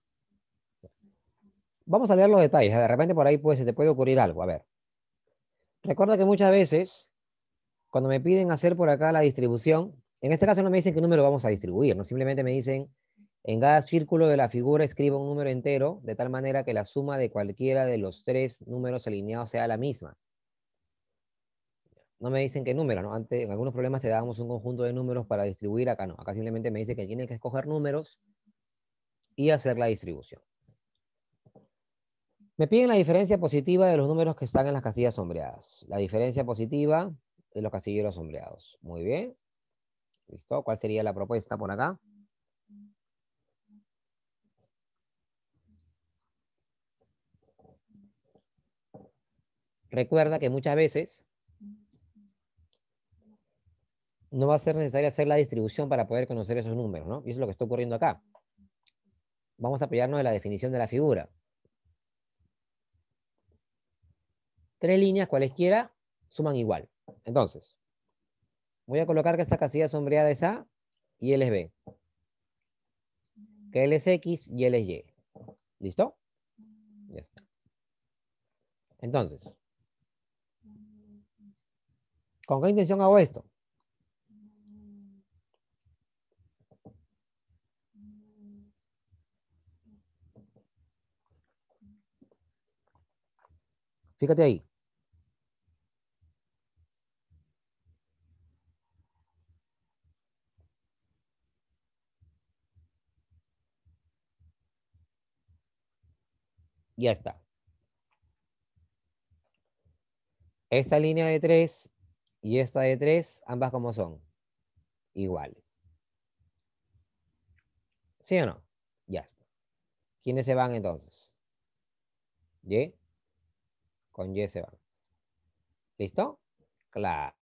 Vamos a leer los detalles. ¿eh? De repente por ahí pues, se te puede ocurrir algo. A ver. Recuerda que muchas veces, cuando me piden hacer por acá la distribución, en este caso no me dicen qué número vamos a distribuir, no simplemente me dicen en cada círculo de la figura escriba un número entero, de tal manera que la suma de cualquiera de los tres números alineados sea la misma. No me dicen qué número, ¿no? Antes, en algunos problemas te dábamos un conjunto de números para distribuir, acá no. Acá simplemente me dice que tienen que escoger números y hacer la distribución. Me piden la diferencia positiva de los números que están en las casillas sombreadas. La diferencia positiva de los casilleros sombreados. Muy bien. ¿Listo? ¿Cuál sería la propuesta por acá? Recuerda que muchas veces no va a ser necesario hacer la distribución para poder conocer esos números, ¿no? Y eso es lo que está ocurriendo acá. Vamos a apoyarnos en la definición de la figura. Tres líneas cualesquiera suman igual. Entonces, voy a colocar que esta casilla sombreada es A y L es B. Que él es X y L es Y. ¿Listo? Ya está. Entonces, ¿Con qué intención hago esto? Fíjate ahí. Ya está. Esta línea de tres y esta de 3, ambas como son, iguales. ¿Sí o no? Ya ¿Quiénes se van entonces? Y. Con Y se van. ¿Listo? Claro.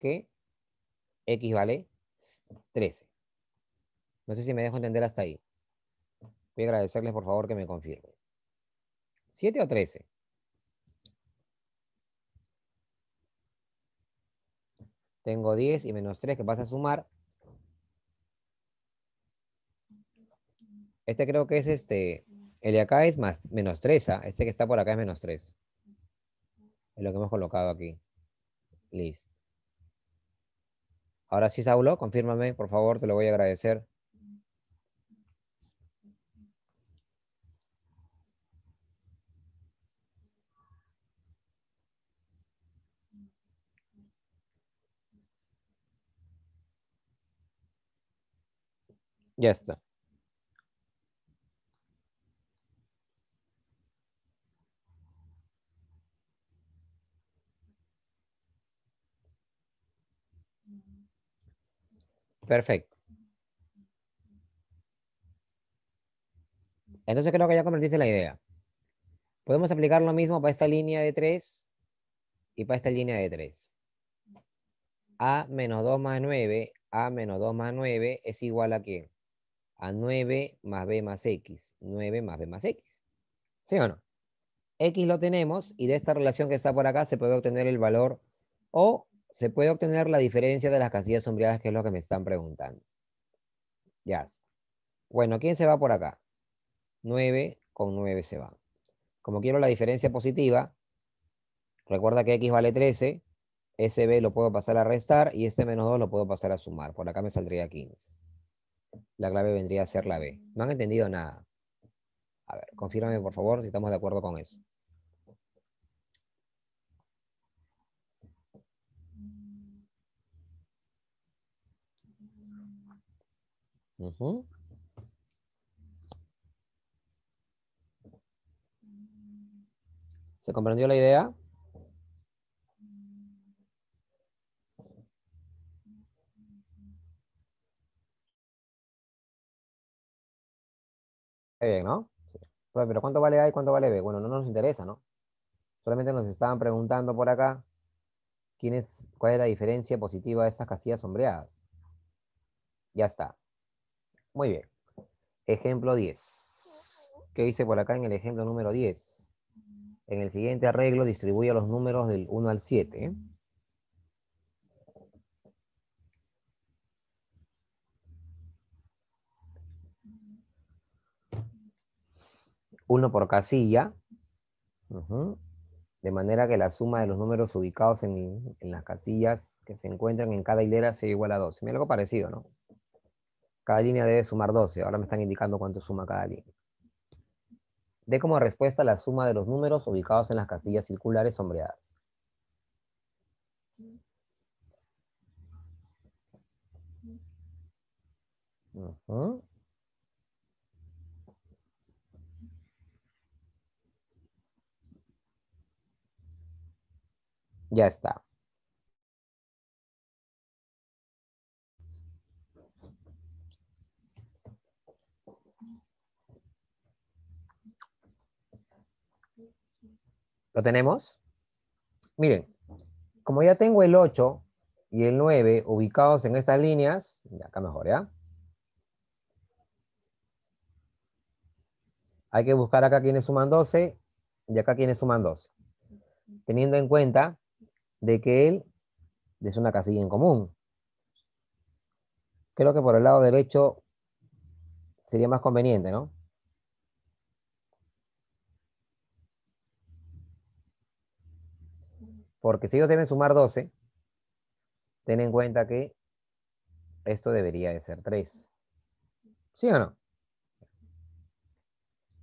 ¿Qué? X vale 13. No sé si me dejo entender hasta ahí. Voy a agradecerles por favor que me confirmen. ¿7 o 13? Tengo 10 y menos 3 que vas a sumar. Este creo que es este. El de acá es más, menos 3. ¿ah? Este que está por acá es menos 3. Es lo que hemos colocado aquí. Listo. Ahora sí, Saulo, confírmame, por favor, te lo voy a agradecer. Ya está. Perfecto. Entonces creo que ya convertiste la idea. Podemos aplicar lo mismo para esta línea de 3 y para esta línea de 3. A menos 2 más 9, A menos 2 más 9 es igual a quién? a 9 más b más x. 9 más b más x. ¿Sí o no? X lo tenemos y de esta relación que está por acá se puede obtener el valor o se puede obtener la diferencia de las casillas sombreadas, que es lo que me están preguntando. Ya. Bueno, ¿quién se va por acá? 9 con 9 se va. Como quiero la diferencia positiva, recuerda que X vale 13, B lo puedo pasar a restar y este menos 2 lo puedo pasar a sumar. Por acá me saldría 15 la clave vendría a ser la B. No han entendido nada. A ver, confírame por favor si estamos de acuerdo con eso. ¿Se comprendió la idea? bien, ¿no? Pero ¿cuánto vale A y cuánto vale B? Bueno, no nos interesa, ¿no? Solamente nos estaban preguntando por acá quién es, cuál es la diferencia positiva de estas casillas sombreadas. Ya está. Muy bien. Ejemplo 10. ¿Qué dice por acá en el ejemplo número 10? En el siguiente arreglo distribuye los números del 1 al 7. uno por casilla, de manera que la suma de los números ubicados en, las casillas que se encuentran en cada hilera sea igual a 12. Mira algo parecido, ¿no? Cada línea debe sumar 12. Ahora me están indicando cuánto suma cada línea. De como respuesta la suma de los números ubicados en las casillas circulares sombreadas. Ya está. ¿Lo tenemos? Miren, como ya tengo el 8 y el 9 ubicados en estas líneas, acá mejor, ¿ya? Hay que buscar acá quienes suman 12 y acá quienes suman 12. Teniendo en cuenta de que él es una casilla en común. Creo que por el lado derecho sería más conveniente, ¿no? Porque si ellos deben sumar 12, ten en cuenta que esto debería de ser 3. ¿Sí o no?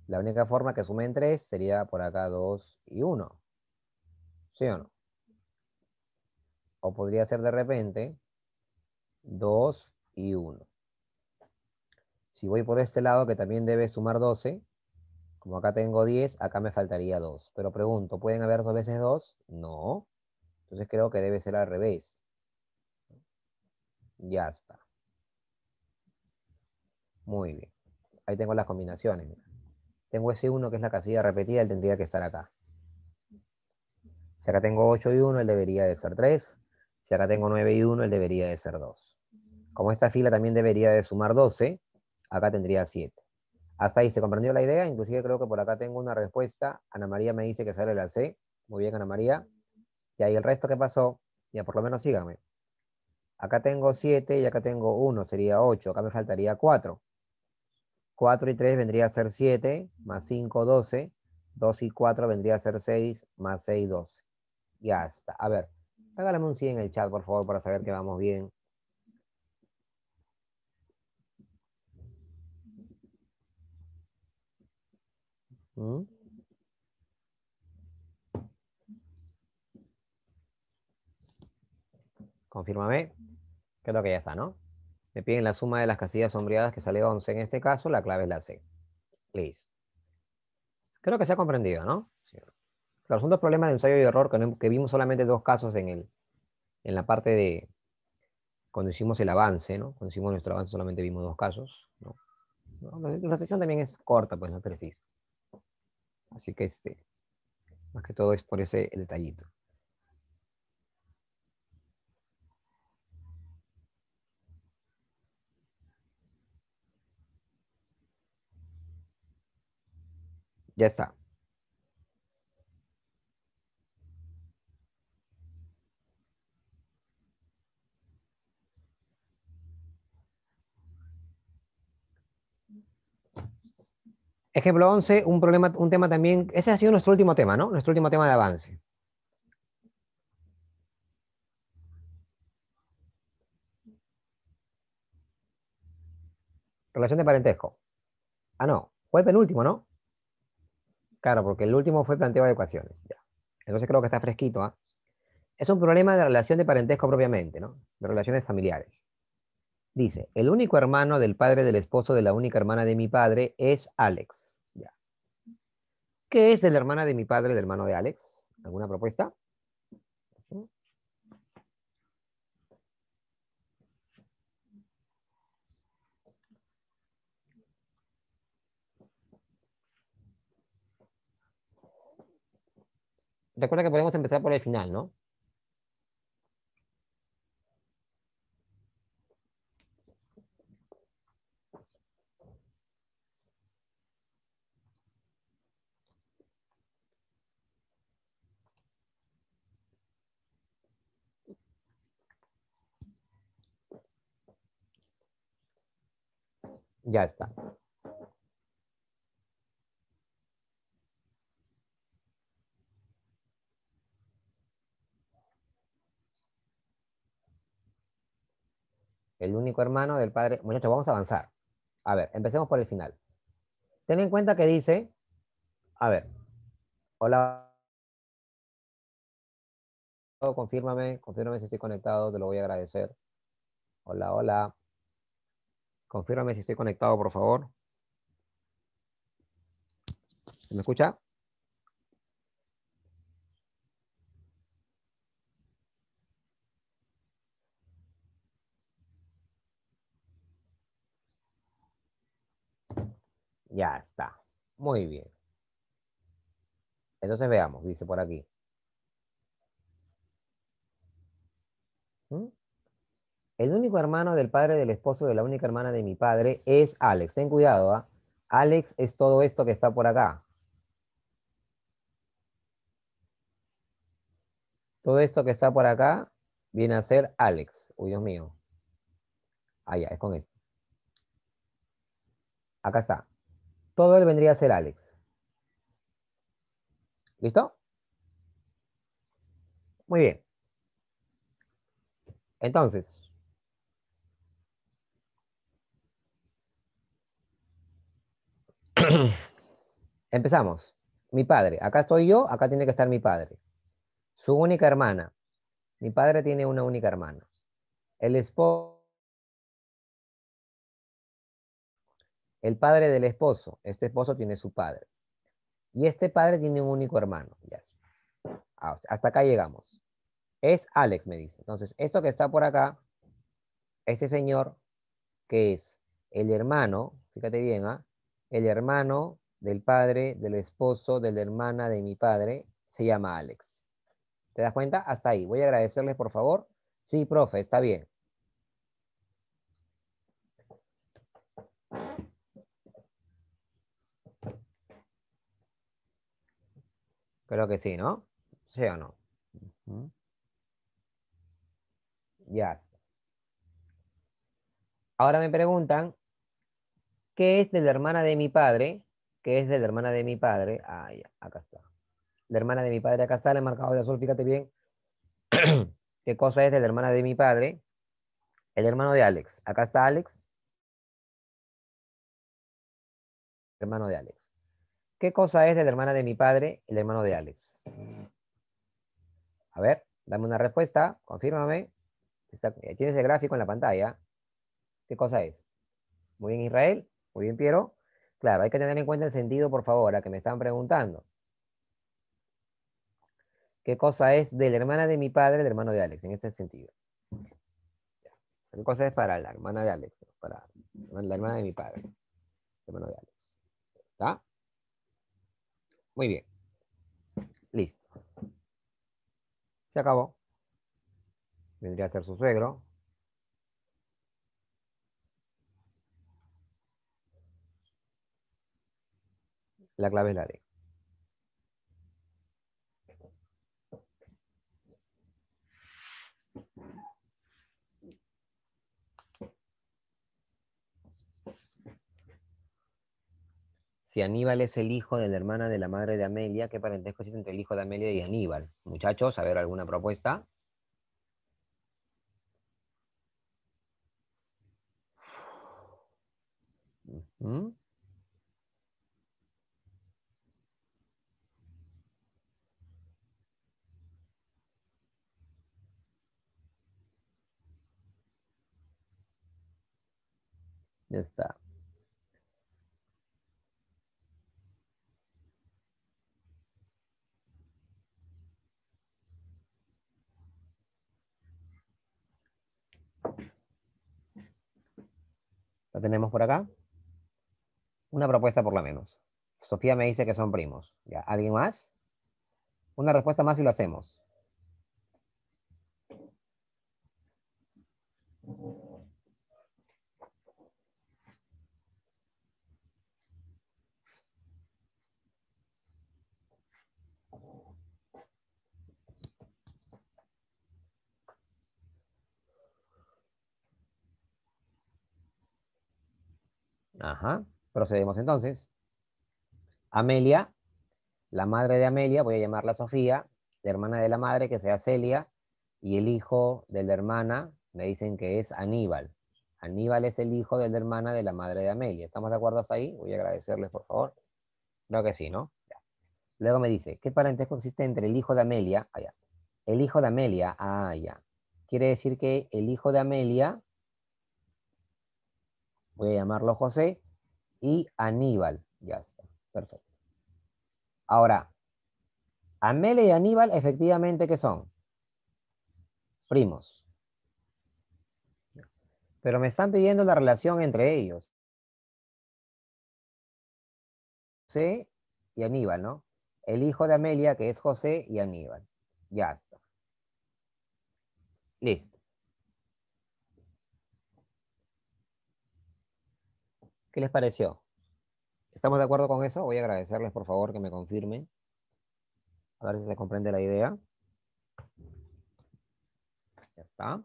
La única forma que sumen 3 sería por acá 2 y 1. ¿Sí o no? o podría ser de repente 2 y 1. Si voy por este lado, que también debe sumar 12, como acá tengo 10, acá me faltaría 2. Pero pregunto, ¿pueden haber dos veces 2? No. Entonces creo que debe ser al revés. Ya está. Muy bien. Ahí tengo las combinaciones. Tengo ese 1 que es la casilla repetida, él tendría que estar acá. Si acá tengo 8 y 1, él debería de ser 3. Si acá tengo 9 y 1, él debería de ser 2. Mm. Como esta fila también debería de sumar 12, acá tendría 7. Hasta ahí se comprendió la idea, inclusive creo que por acá tengo una respuesta. Ana María me dice que sale la C. Muy bien, Ana María. Y ahí el resto que pasó, ya por lo menos síganme. Acá tengo 7 y acá tengo 1, sería 8. Acá me faltaría 4. 4 y 3 vendría a ser 7, más 5, 12. 2 y 4 vendría a ser 6, más 6, 12. Ya está. A ver, Regálame un sí en el chat, por favor, para saber que vamos bien. ¿Mm? Confírmame. Creo que ya está, ¿no? Me piden la suma de las casillas sombreadas que sale 11 en este caso, la clave es la C. please. Creo que se ha comprendido, ¿no? los dos problemas de ensayo y error que, vimos solamente dos casos en, el, en la parte de cuando hicimos el avance, ¿no? Cuando hicimos nuestro avance solamente vimos dos casos, La sesión también es corta, pues no precisa. Así que este, más que todo es por ese detallito. Ya está. Ejemplo 11, un, problema, un tema también, ese ha sido nuestro último tema, ¿no? Nuestro último tema de avance. Relación de parentesco. Ah, no, fue el penúltimo, ¿no? Claro, porque el último fue planteo de ecuaciones. Entonces creo que está fresquito. ¿ah? Es un problema de relación de parentesco propiamente, ¿no? De relaciones familiares. Dice, el único hermano del padre del esposo de la única hermana de mi padre es Alex. ¿Qué es de la hermana de mi padre, del hermano de Alex? ¿Alguna propuesta? Recuerda que podemos empezar por el final, ¿no? Ya está. El único hermano del padre. Muchachos, vamos a avanzar. A ver, empecemos por el final. Ten en cuenta que dice, a ver, hola, confírmame, confírmame si estoy conectado, te lo voy a agradecer. Hola, hola. Confírame si estoy conectado, por favor. me escucha? Ya está. Muy bien. Entonces veamos, dice por aquí. ¿Mm? El único hermano del padre del esposo de la única hermana de mi padre es Alex. Ten cuidado, ¿ah? Alex es todo esto que está por acá. Todo esto que está por acá viene a ser Alex. Uy, Dios mío. Ah, ya, es con esto. Acá está. Todo él vendría a ser Alex. ¿Listo? Muy bien. Entonces, Empezamos. Mi padre. Acá estoy yo, acá tiene que estar mi padre. Su única hermana. Mi padre tiene una única hermana. El esposo. El padre del esposo. Este esposo tiene su padre. Y este padre tiene un único hermano. Ah, hasta acá llegamos. Es Alex, me dice. Entonces, esto que está por acá, Ese señor, que es el hermano, fíjate bien, ¿ah? el hermano del padre, del esposo, de la hermana de mi padre, se llama Alex. ¿Te das cuenta? Hasta ahí. Voy a agradecerles, por favor. Sí, profe, está bien. Creo que sí, ¿no? ¿Sí o no? Ya. Ahora me preguntan ¿Qué es de la hermana de mi padre, que es de la hermana de mi padre, ah, ya, acá está. La hermana de mi padre, acá está, le marcado de azul, fíjate bien. ¿Qué cosa es de la hermana de mi padre? El hermano de Alex. Acá está Alex. hermano de Alex. ¿Qué cosa es de la hermana de mi padre? El hermano de Alex. A ver, dame una respuesta, confírmame. Está, eh, tienes el gráfico en la pantalla. ¿Qué cosa es? Muy bien, Israel. Muy bien, Piero. Claro, hay que tener en cuenta el sentido, por favor, a que me están preguntando. ¿Qué cosa es de la hermana de mi padre, del hermano de Alex, en este sentido? ¿Qué cosa es para la hermana de Alex? Para la hermana de mi padre, hermano de Alex. ¿Está? Muy bien. Listo. Se acabó. Vendría a ser su suegro. la clave es la D. Si Aníbal es el hijo de la hermana de la madre de Amelia, ¿qué parentesco existe entre el hijo de Amelia y Aníbal? Muchachos, a ver, ¿alguna propuesta? está. Lo tenemos por acá. Una propuesta por lo menos. Sofía me dice que son primos. ¿Alguien más? Una respuesta más y lo hacemos. Ajá. Procedemos entonces. Amelia, la madre de Amelia, voy a llamarla Sofía, la hermana de la madre que sea Celia, y el hijo de la hermana me dicen que es Aníbal. Aníbal es el hijo de la hermana de la madre de Amelia. ¿Estamos de acuerdo hasta ahí? Voy a agradecerles, por favor. Creo que sí, ¿no? Luego me dice, ¿qué parentesco existe entre el hijo de Amelia? Ah, ya. El hijo de Amelia, ah, ya. Quiere decir que el hijo de Amelia Voy a llamarlo José y Aníbal. Ya está. Perfecto. Ahora, Amelia y Aníbal, efectivamente, ¿qué son? Primos. Pero me están pidiendo la relación entre ellos. José y Aníbal, ¿no? El hijo de Amelia, que es José y Aníbal. Ya está. Listo. ¿Qué les pareció? ¿Estamos de acuerdo con eso? Voy a agradecerles, por favor, que me confirmen. A ver si se comprende la idea. Ya está.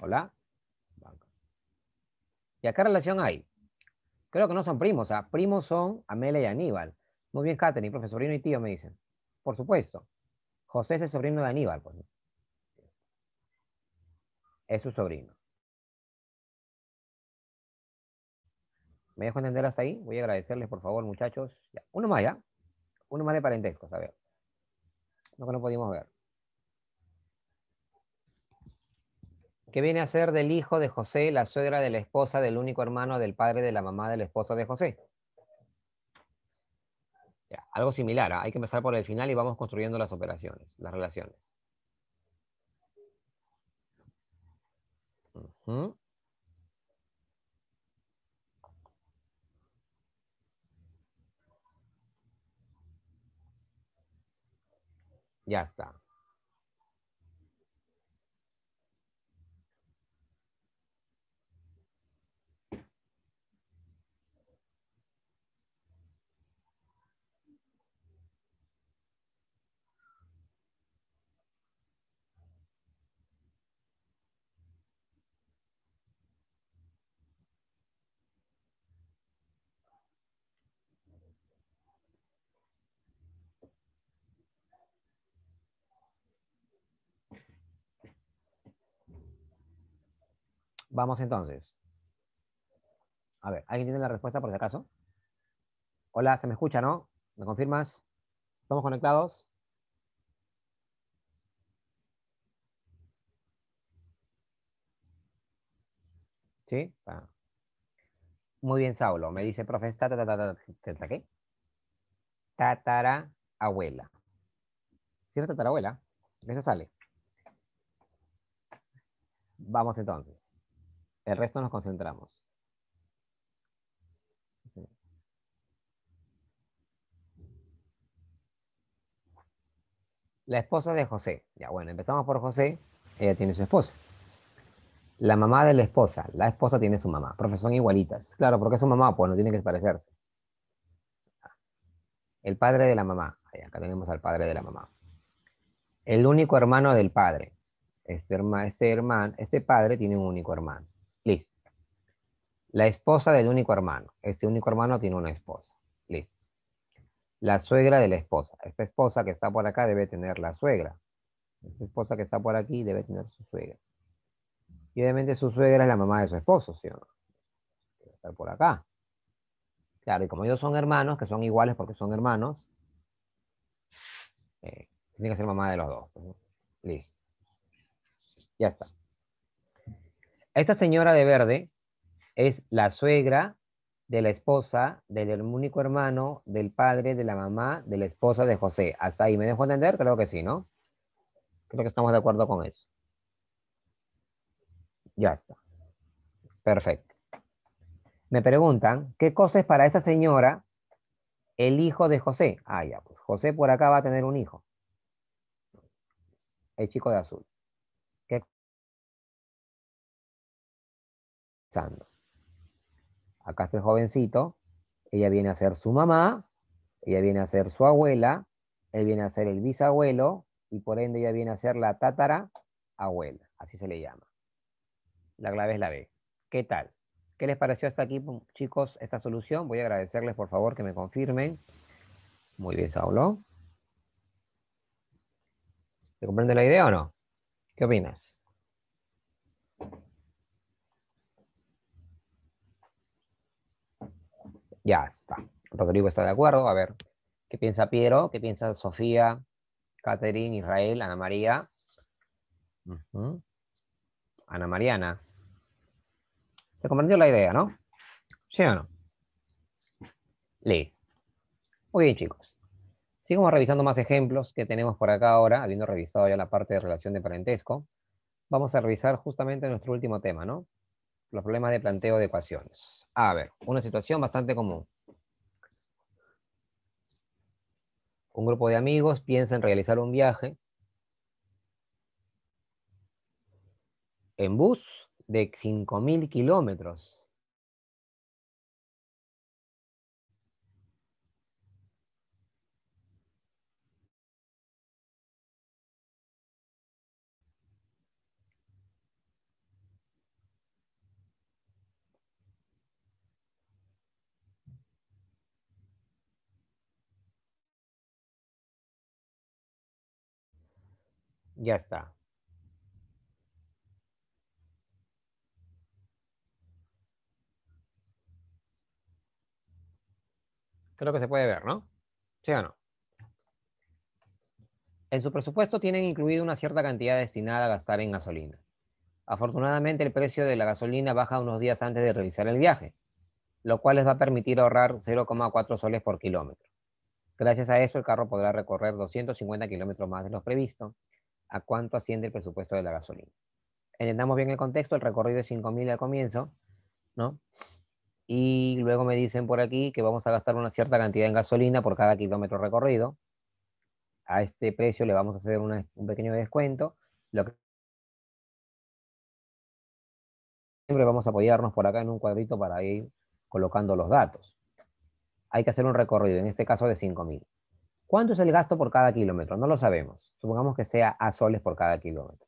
Hola. ¿Y a qué relación hay? Creo que no son primos. Primos son Amelia y Aníbal. Muy bien, Katherine, profesorino y tío, me dicen. Por supuesto. José es el sobrino de Aníbal. Pues. Es su sobrino. ¿Me dejo entender hasta ahí? Voy a agradecerles, por favor, muchachos. Uno más, ¿ya? Uno más de parentesco, a ver. Lo que no pudimos ver. ¿Qué viene a ser del hijo de José, la suegra de la esposa del único hermano del padre de la mamá del esposo de José. algo similar, ¿ah? hay que empezar por el final y vamos construyendo las operaciones, las relaciones. Ya está. Vamos entonces. A ver, ¿alguien tiene la respuesta por si acaso? Hola, ¿se me escucha, no? ¿Me confirmas? ¿Estamos conectados? ¿Sí? Muy bien, Saulo. Me dice, profe, ta, ta, ta, ¿qué? Tatara abuela. ¿Cierto, abuela? Eso sale. Vamos entonces. El resto nos concentramos. La esposa de José. Ya bueno, empezamos por José. Ella tiene su esposa. La mamá de la esposa. La esposa tiene su mamá. profesión son igualitas. Claro, porque es su mamá, pues no tiene que parecerse. El padre de la mamá. Ahí, acá tenemos al padre de la mamá. El único hermano del padre. Este, hermano este, hermano, este padre tiene un único hermano. Listo. La esposa del único hermano. Este único hermano tiene una esposa. Listo. La suegra de la esposa. Esta esposa que está por acá debe tener la suegra. Esta esposa que está por aquí debe tener su suegra. Y obviamente su suegra es la mamá de su esposo, ¿sí o no? Debe estar por acá. Claro, y como ellos son hermanos, que son iguales porque son hermanos, eh, tiene que ser mamá de los dos. Listo. Ya está. Esta señora de verde es la suegra de la esposa, del único hermano, del padre, de la mamá, de la esposa de José. Hasta ahí, ¿me dejo entender? Creo que sí, ¿no? Creo que estamos de acuerdo con eso. Ya está. Perfecto. Me preguntan, ¿qué cosa es para esa señora el hijo de José? Ah, ya, pues José por acá va a tener un hijo. El chico de azul. Acá es el jovencito, ella viene a ser su mamá, ella viene a ser su abuela, él viene a ser el bisabuelo y por ende ella viene a ser la tátara abuela, así se le llama. La clave es la B. ¿Qué tal? ¿Qué les pareció hasta aquí, chicos, esta solución? Voy a agradecerles, por favor, que me confirmen. Muy bien, Saulo. ¿Se comprende la idea o no? ¿Qué opinas? Ya está. Rodrigo está de acuerdo. A ver, ¿qué piensa Piero? ¿Qué piensa Sofía, Catherine, Israel, Ana María? Ana Mariana. ¿Se comprendió la idea, no? ¿Sí o no? Liz. Muy bien, chicos. Sigamos revisando más ejemplos que tenemos por acá ahora, habiendo revisado ya la parte de relación de parentesco. Vamos a revisar justamente nuestro último tema, ¿no? los problemas de planteo de ecuaciones. A ver, una situación bastante común. Un grupo de amigos piensa en realizar un viaje en bus de 5.000 kilómetros Ya está. Creo que se puede ver, ¿no? ¿Sí o no? En su presupuesto tienen incluido una cierta cantidad destinada a gastar en gasolina. Afortunadamente el precio de la gasolina baja unos días antes de realizar el viaje, lo cual les va a permitir ahorrar 0,4 soles por kilómetro. Gracias a eso el carro podrá recorrer 250 kilómetros más de lo previsto a cuánto asciende el presupuesto de la gasolina. Entendamos bien el contexto, el recorrido es 5.000 al comienzo, ¿no? Y luego me dicen por aquí que vamos a gastar una cierta cantidad en gasolina por cada kilómetro recorrido. A este precio le vamos a hacer un pequeño descuento. Lo que siempre vamos a apoyarnos por acá en un cuadrito para ir colocando los datos. Hay que hacer un recorrido, en este caso de 5.000. ¿Cuánto es el gasto por cada kilómetro? No lo sabemos. Supongamos que sea a soles por cada kilómetro.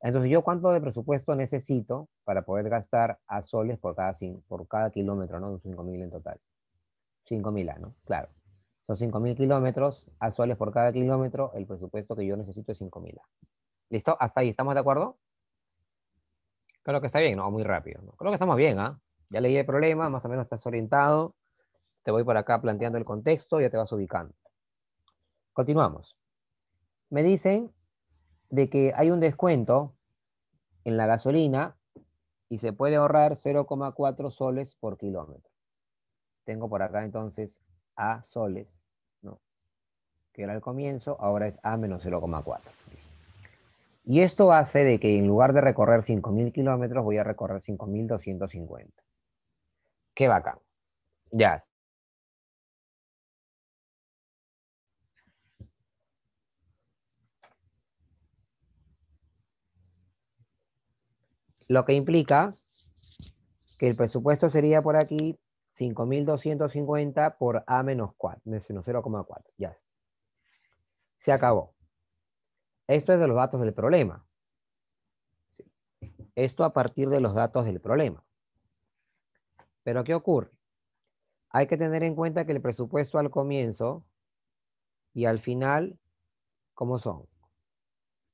Entonces, ¿yo cuánto de presupuesto necesito para poder gastar a soles por cada, por cada kilómetro, no? 5.000 en total. 5.000 ¿no? Claro. Son 5.000 kilómetros, a soles por cada kilómetro, el presupuesto que yo necesito es 5.000 ¿Listo? ¿Hasta ahí? ¿Estamos de acuerdo? Creo que está bien, ¿no? Muy rápido. ¿no? Creo que estamos bien, ¿ah? Ya leí el problema, más o menos estás orientado. Te voy por acá planteando el contexto, ya te vas ubicando. Continuamos. Me dicen de que hay un descuento en la gasolina y se puede ahorrar 0,4 soles por kilómetro. Tengo por acá entonces A soles, ¿no? que era el comienzo, ahora es A menos 0,4. Y esto hace de que en lugar de recorrer 5.000 kilómetros, voy a recorrer 5.250. Qué bacán. Ya, Lo que implica que el presupuesto sería por aquí 5.250 por A menos 4, menos 0,4. Ya. Se acabó. Esto es de los datos del problema. Esto a partir de los datos del problema. Pero ¿qué ocurre? Hay que tener en cuenta que el presupuesto al comienzo y al final, ¿cómo son?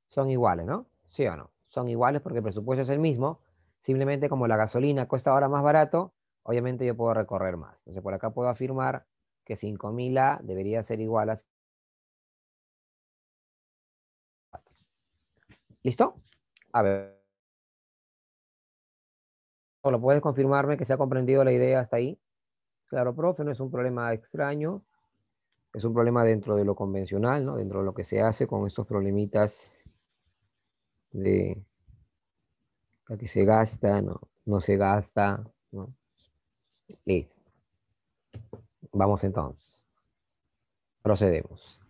Son iguales, ¿no? ¿Sí o no? son iguales porque el presupuesto es el mismo, simplemente como la gasolina cuesta ahora más barato, obviamente yo puedo recorrer más. Entonces por acá puedo afirmar que 5.000A debería ser igual a... ¿Listo? A ver. lo puedes confirmarme que se ha comprendido la idea hasta ahí? Claro, profe, no es un problema extraño, es un problema dentro de lo convencional, ¿no? dentro de lo que se hace con estos problemitas de que se gasta, no, no se gasta, ¿no? Listo. Vamos entonces. Procedemos.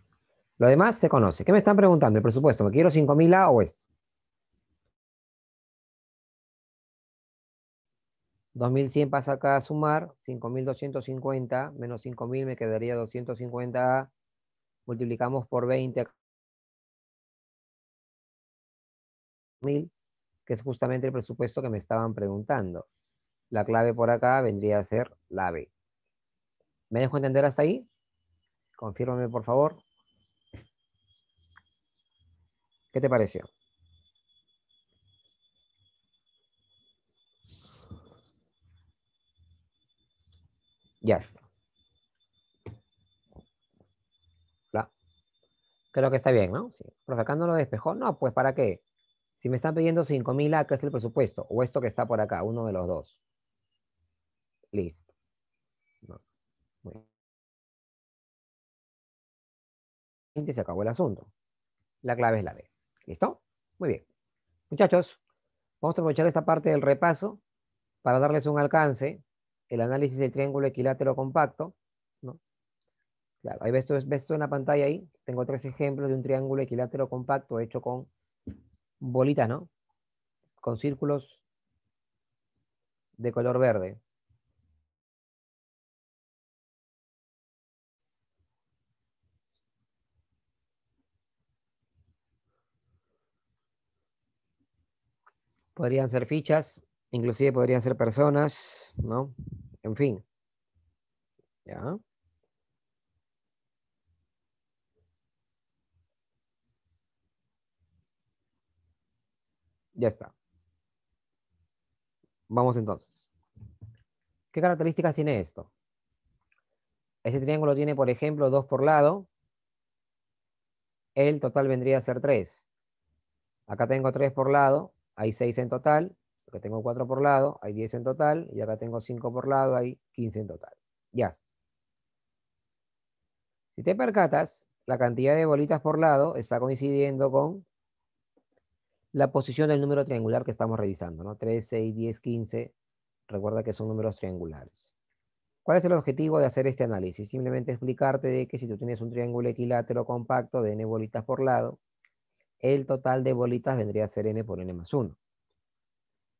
Lo demás se conoce. ¿Qué me están preguntando? El presupuesto. ¿Me quiero 5.000 A o esto? 2.100 pasa acá a sumar. 5.250 menos 5.000 me quedaría 250 A. Multiplicamos por 20 acá mil, que es justamente el presupuesto que me estaban preguntando. La clave por acá vendría a ser la B. ¿Me dejo entender hasta ahí? Confírmame, por favor. ¿Qué te pareció? Ya está. Creo que está bien, ¿no? Sí. Profe, acá no lo despejó. No, pues ¿para qué? Si me están pidiendo 5.000 qué es el presupuesto, o esto que está por acá, uno de los dos. Listo. Muy bien. se acabó el asunto. La clave es la B. ¿Listo? Muy bien. Muchachos, vamos a aprovechar esta parte del repaso para darles un alcance, el análisis del triángulo equilátero compacto. ¿no? Claro, ahí ves, ves en la pantalla ahí, tengo tres ejemplos de un triángulo equilátero compacto hecho con bolitas, ¿no? Con círculos de color verde. Podrían ser fichas, inclusive podrían ser personas, ¿no? En fin. ¿Ya? Ya está. Vamos entonces. ¿Qué características tiene esto? Ese triángulo tiene, por ejemplo, dos por lado. El total vendría a ser 3. Acá tengo tres por lado, hay seis en total. Acá tengo cuatro por lado, hay 10 en total. Y acá tengo 5 por lado, hay 15 en total. Ya Si te percatas, la cantidad de bolitas por lado está coincidiendo con la posición del número triangular que estamos revisando, ¿no? 3, 6, 10, 15, recuerda que son números triangulares. ¿Cuál es el objetivo de hacer este análisis? Simplemente explicarte de que si tú tienes un triángulo equilátero compacto de n bolitas por lado, el total de bolitas vendría a ser n por n más 1.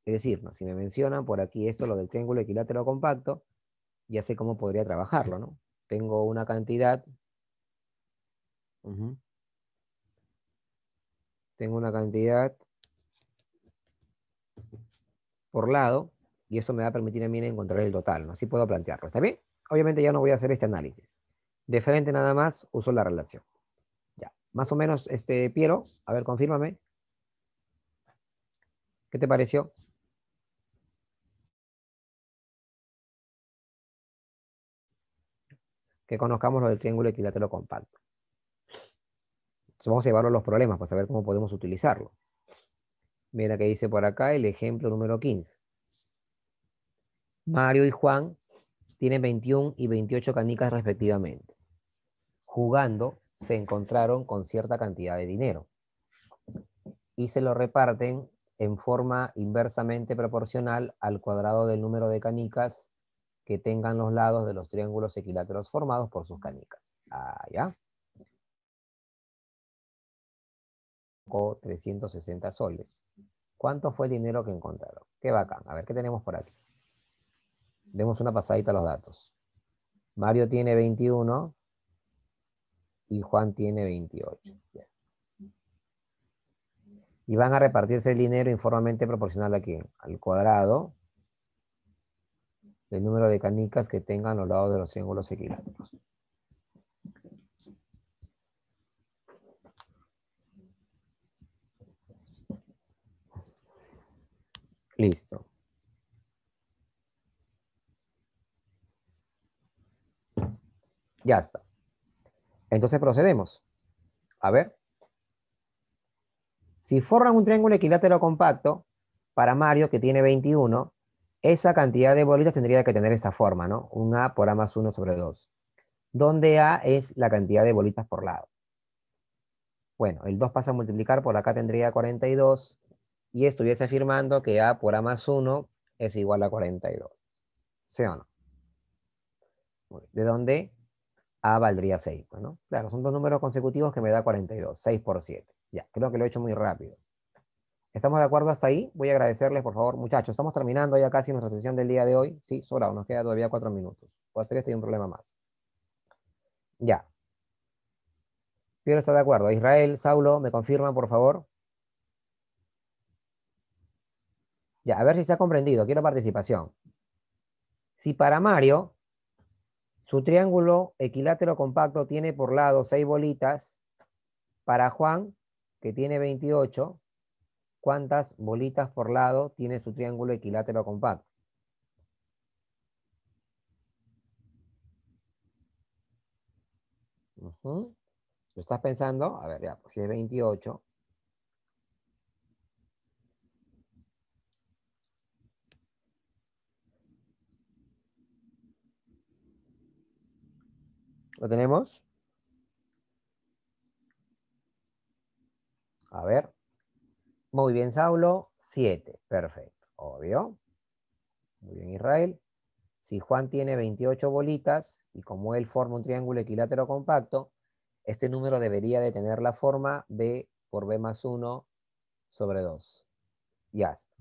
Es decir, ¿no? si me mencionan por aquí esto, lo del triángulo equilátero compacto, ya sé cómo podría trabajarlo, ¿no? Tengo una cantidad tengo una cantidad por lado y eso me va a permitir a mí encontrar el total. ¿no? Así puedo plantearlo. ¿Está bien? Obviamente ya no voy a hacer este análisis. De frente nada más uso la relación. Ya. Más o menos, este, Piero, a ver, confírmame. ¿Qué te pareció? Que conozcamos lo del triángulo equilátero compacto vamos a llevarlo a los problemas para saber cómo podemos utilizarlo. Mira que dice por acá el ejemplo número 15. Mario y Juan tienen 21 y 28 canicas respectivamente. Jugando se encontraron con cierta cantidad de dinero y se lo reparten en forma inversamente proporcional al cuadrado del número de canicas que tengan los lados de los triángulos equiláteros formados por sus canicas. Ah, ¿ya? 360 soles. ¿Cuánto fue el dinero que encontraron? Qué bacán. A ver, ¿qué tenemos por aquí? Demos una pasadita a los datos. Mario tiene 21 y Juan tiene 28. Y van a repartirse el dinero informalmente proporcional a Al cuadrado del número de canicas que tengan los lados de los triángulos equiláteros. Listo. Ya está. Entonces procedemos. A ver. Si forman un triángulo equilátero compacto, para Mario, que tiene 21, esa cantidad de bolitas tendría que tener esa forma, ¿no? Un A por A más 1 sobre 2. Donde A es la cantidad de bolitas por lado. Bueno, el 2 pasa a multiplicar, por acá tendría 42 y estuviese afirmando que A por A más 1 es igual a 42. ¿Sí o no? De dónde? A valdría 6. ¿no? Claro, son dos números consecutivos que me da 42. 6 por 7. Ya, creo que lo he hecho muy rápido. ¿Estamos de acuerdo hasta ahí? Voy a agradecerles, por favor, muchachos. Estamos terminando ya casi nuestra sesión del día de hoy. Sí, sobrado, nos queda todavía cuatro minutos. Puedo hacer esto y un problema más. Ya. Piero está de acuerdo. Israel, Saulo, ¿me confirman, por favor? Ya, a ver si se ha comprendido. Quiero participación. Si para Mario su triángulo equilátero compacto tiene por lado 6 bolitas, para Juan, que tiene 28, ¿cuántas bolitas por lado tiene su triángulo equilátero compacto? estás pensando? A ver, ya, pues si es 28, ¿Lo tenemos? A ver. Muy bien, Saulo. Siete. Perfecto. Obvio. Muy bien, Israel. Si Juan tiene 28 bolitas y como él forma un triángulo equilátero compacto, este número debería de tener la forma B por B más 1 sobre 2. Y hasta.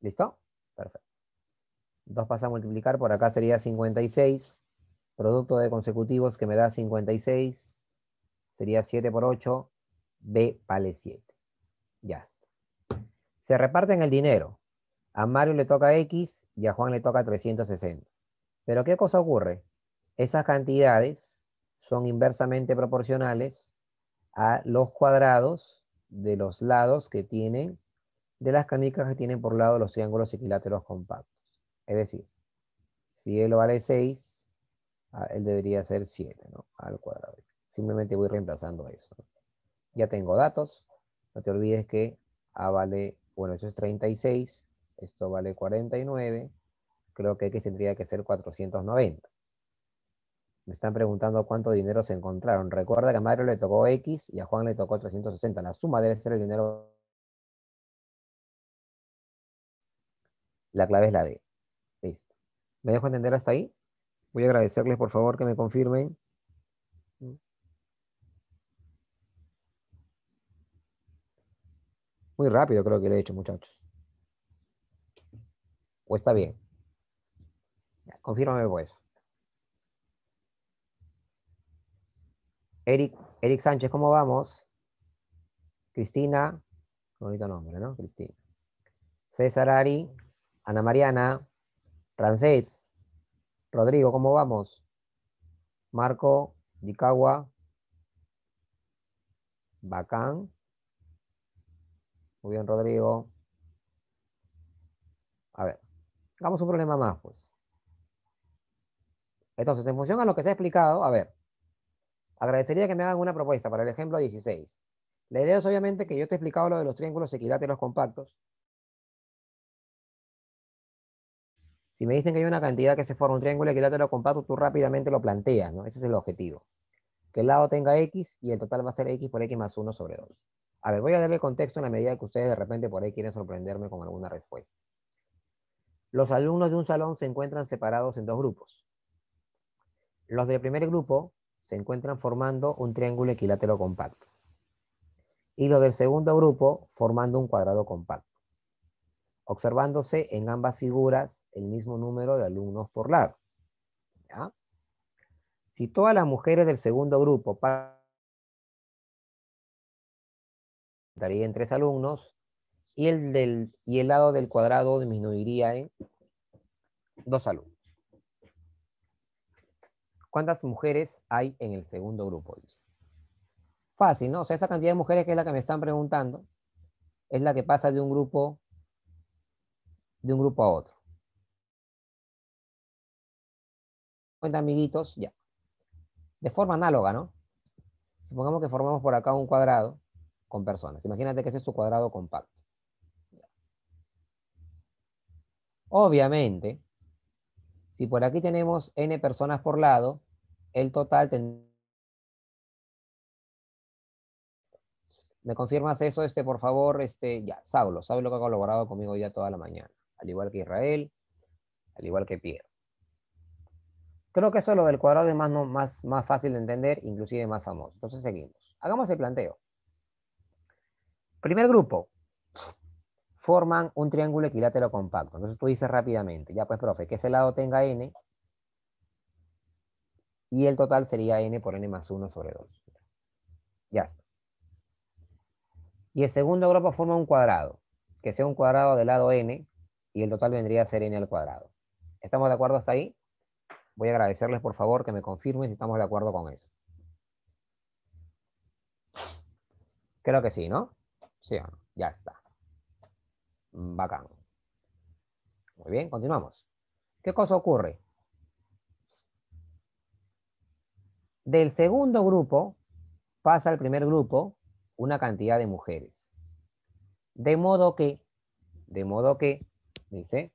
¿Listo? Perfecto. Dos pasa a multiplicar, por acá sería 56. Producto de consecutivos que me da 56, sería 7 por 8, B vale 7. Ya está. Se reparten el dinero. A Mario le toca X y a Juan le toca 360. Pero ¿qué cosa ocurre? Esas cantidades son inversamente proporcionales a los cuadrados de los lados que tienen, de las canicas que tienen por lado los triángulos equiláteros compactos. Es decir, si él vale 6, Ah, él debería ser 7 ¿no? al cuadrado. Simplemente voy reemplazando eso. Ya tengo datos. No te olvides que A vale, bueno, eso es 36. Esto vale 49. Creo que X tendría que ser 490. Me están preguntando cuánto dinero se encontraron. Recuerda que a Mario le tocó X y a Juan le tocó 360. La suma debe ser el dinero. La clave es la D. Listo. ¿Me dejo entender hasta ahí? Voy a agradecerles por favor que me confirmen. Muy rápido creo que lo he hecho, muchachos. ¿O está bien? Confírmame pues. Eric, Eric Sánchez, ¿cómo vamos? Cristina, bonito nombre, ¿no? Cristina. César Ari, Ana Mariana, Francés, Rodrigo, ¿cómo vamos? Marco, Dicagua. Bacán. Muy bien, Rodrigo. A ver, hagamos un problema más, pues. Entonces, en función a lo que se ha explicado, a ver, agradecería que me hagan una propuesta para el ejemplo 16. La idea es obviamente que yo te he explicado lo de los triángulos equiláteros compactos, Si me dicen que hay una cantidad que se forma un triángulo equilátero compacto, tú rápidamente lo planteas, ¿no? Ese es el objetivo. Que el lado tenga X y el total va a ser X por X más 1 sobre 2. A ver, voy a darle contexto en la medida que ustedes de repente por ahí quieren sorprenderme con alguna respuesta. Los alumnos de un salón se encuentran separados en dos grupos. Los del primer grupo se encuentran formando un triángulo equilátero compacto. Y los del segundo grupo formando un cuadrado compacto observándose en ambas figuras el mismo número de alumnos por lado. Si todas las mujeres del segundo grupo pasaran en tres alumnos y el, del, y el lado del cuadrado disminuiría en dos alumnos. ¿Cuántas mujeres hay en el segundo grupo? Fácil, ¿no? O sea, esa cantidad de mujeres que es la que me están preguntando es la que pasa de un grupo de un grupo a otro. Cuenta, amiguitos, ya. De forma análoga, ¿no? Supongamos que formamos por acá un cuadrado con personas. Imagínate que ese es su cuadrado compacto. Obviamente, si por aquí tenemos n personas por lado, el total tendrá ¿Me confirmas eso, este, por favor? Este, ya, Saulo, lo que ha colaborado conmigo ya toda la mañana al igual que Israel, al igual que Pierre. Creo que eso lo del cuadrado es más, más, más fácil de entender, inclusive más famoso. Entonces seguimos. Hagamos el planteo. Primer grupo. Forman un triángulo equilátero compacto. Entonces tú dices rápidamente, ya pues, profe, que ese lado tenga n y el total sería n por n más 1 sobre 2. Ya está. Y el segundo grupo forma un cuadrado, que sea un cuadrado del lado n y el total vendría a ser n al cuadrado. ¿Estamos de acuerdo hasta ahí? Voy a agradecerles por favor que me confirmen si estamos de acuerdo con eso. Creo que sí, ¿no? Sí o no. Ya está. Bacán. Muy bien, continuamos. ¿Qué cosa ocurre? Del segundo grupo pasa al primer grupo una cantidad de mujeres. De modo que, de modo que Dice.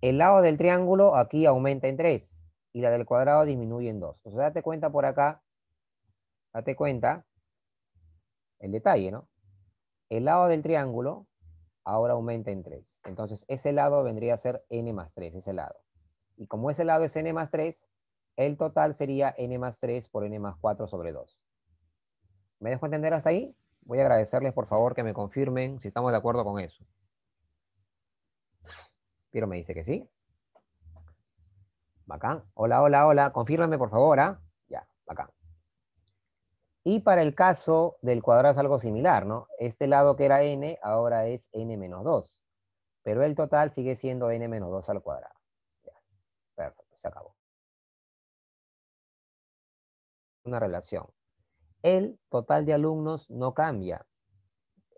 El lado del triángulo aquí aumenta en 3 y la del cuadrado disminuye en 2. O sea, date cuenta por acá, date cuenta el detalle, ¿no? El lado del triángulo ahora aumenta en 3. Entonces, ese lado vendría a ser n más 3, ese lado. Y como ese lado es n más 3, el total sería n más 3 por n más 4 sobre 2. ¿Me dejo entender hasta ahí? Voy a agradecerles, por favor, que me confirmen si estamos de acuerdo con eso. Pero me dice que sí. Bacán. Hola, hola, hola. Confírmame, por favor, ¿ah? Ya, bacán. Y para el caso del cuadrado es algo similar, ¿no? Este lado que era n, ahora es n menos 2. Pero el total sigue siendo n menos 2 al cuadrado. Ya, perfecto, se acabó. una relación. El total de alumnos no cambia.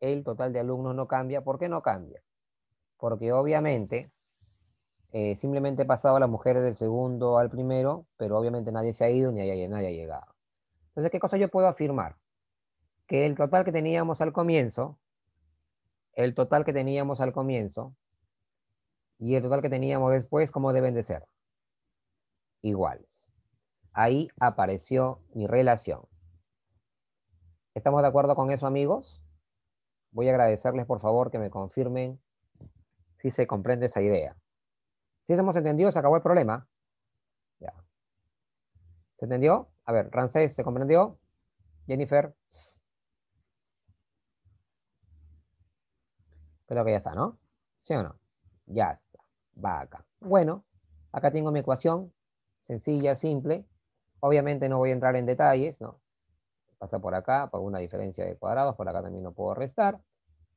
El total de alumnos no cambia. ¿Por qué no cambia? Porque obviamente eh, simplemente he pasado a las mujeres del segundo al primero, pero obviamente nadie se ha ido ni hay, nadie ha llegado. Entonces, ¿qué cosa yo puedo afirmar? Que el total que teníamos al comienzo, el total que teníamos al comienzo y el total que teníamos después, ¿cómo deben de ser? Iguales. Ahí apareció mi relación. ¿Estamos de acuerdo con eso, amigos? Voy a agradecerles, por favor, que me confirmen si se comprende esa idea. Si hemos entendido, se acabó el problema. Ya. ¿Se entendió? A ver, Rancés, ¿se comprendió? Jennifer. Creo que ya está, ¿no? ¿Sí o no? Ya está. Va acá. Bueno, acá tengo mi ecuación. Sencilla, simple. Obviamente no voy a entrar en detalles, ¿no? Pasa por acá, por una diferencia de cuadrados, por acá también no puedo restar.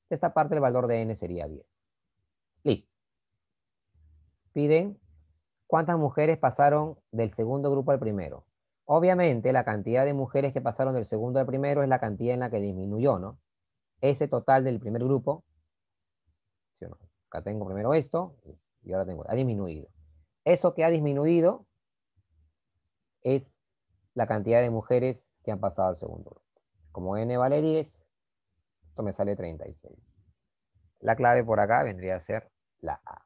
De esta parte el valor de n sería 10. Listo. Piden cuántas mujeres pasaron del segundo grupo al primero. Obviamente la cantidad de mujeres que pasaron del segundo al primero es la cantidad en la que disminuyó, ¿no? Ese total del primer grupo, acá tengo primero esto y ahora tengo, ha disminuido. Eso que ha disminuido es la cantidad de mujeres que han pasado al segundo grupo. Como n vale 10, esto me sale 36. La clave por acá vendría a ser la A.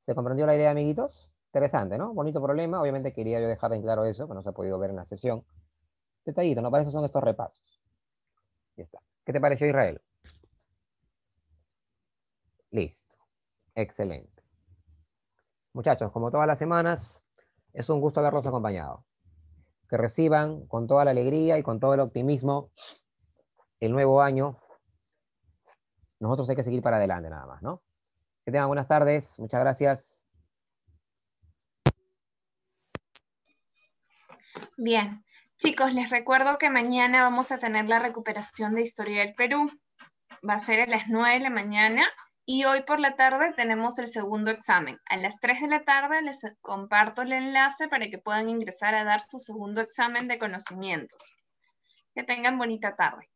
¿Se comprendió la idea, amiguitos? Interesante, ¿no? Bonito problema. Obviamente quería yo dejar en claro eso, que no se ha podido ver en la sesión. Detallito, ¿no? parece son estos repasos. Ya está. ¿Qué te pareció, Israel? Listo. Excelente. Muchachos, como todas las semanas, es un gusto haberlos acompañado. Que reciban con toda la alegría y con todo el optimismo el nuevo año. Nosotros hay que seguir para adelante nada más, ¿no? Que tengan buenas tardes. Muchas gracias. Bien. Chicos, les recuerdo que mañana vamos a tener la recuperación de Historia del Perú. Va a ser a las 9 de la mañana. Y hoy por la tarde tenemos el segundo examen. A las 3 de la tarde les comparto el enlace para que puedan ingresar a dar su segundo examen de conocimientos. Que tengan bonita tarde.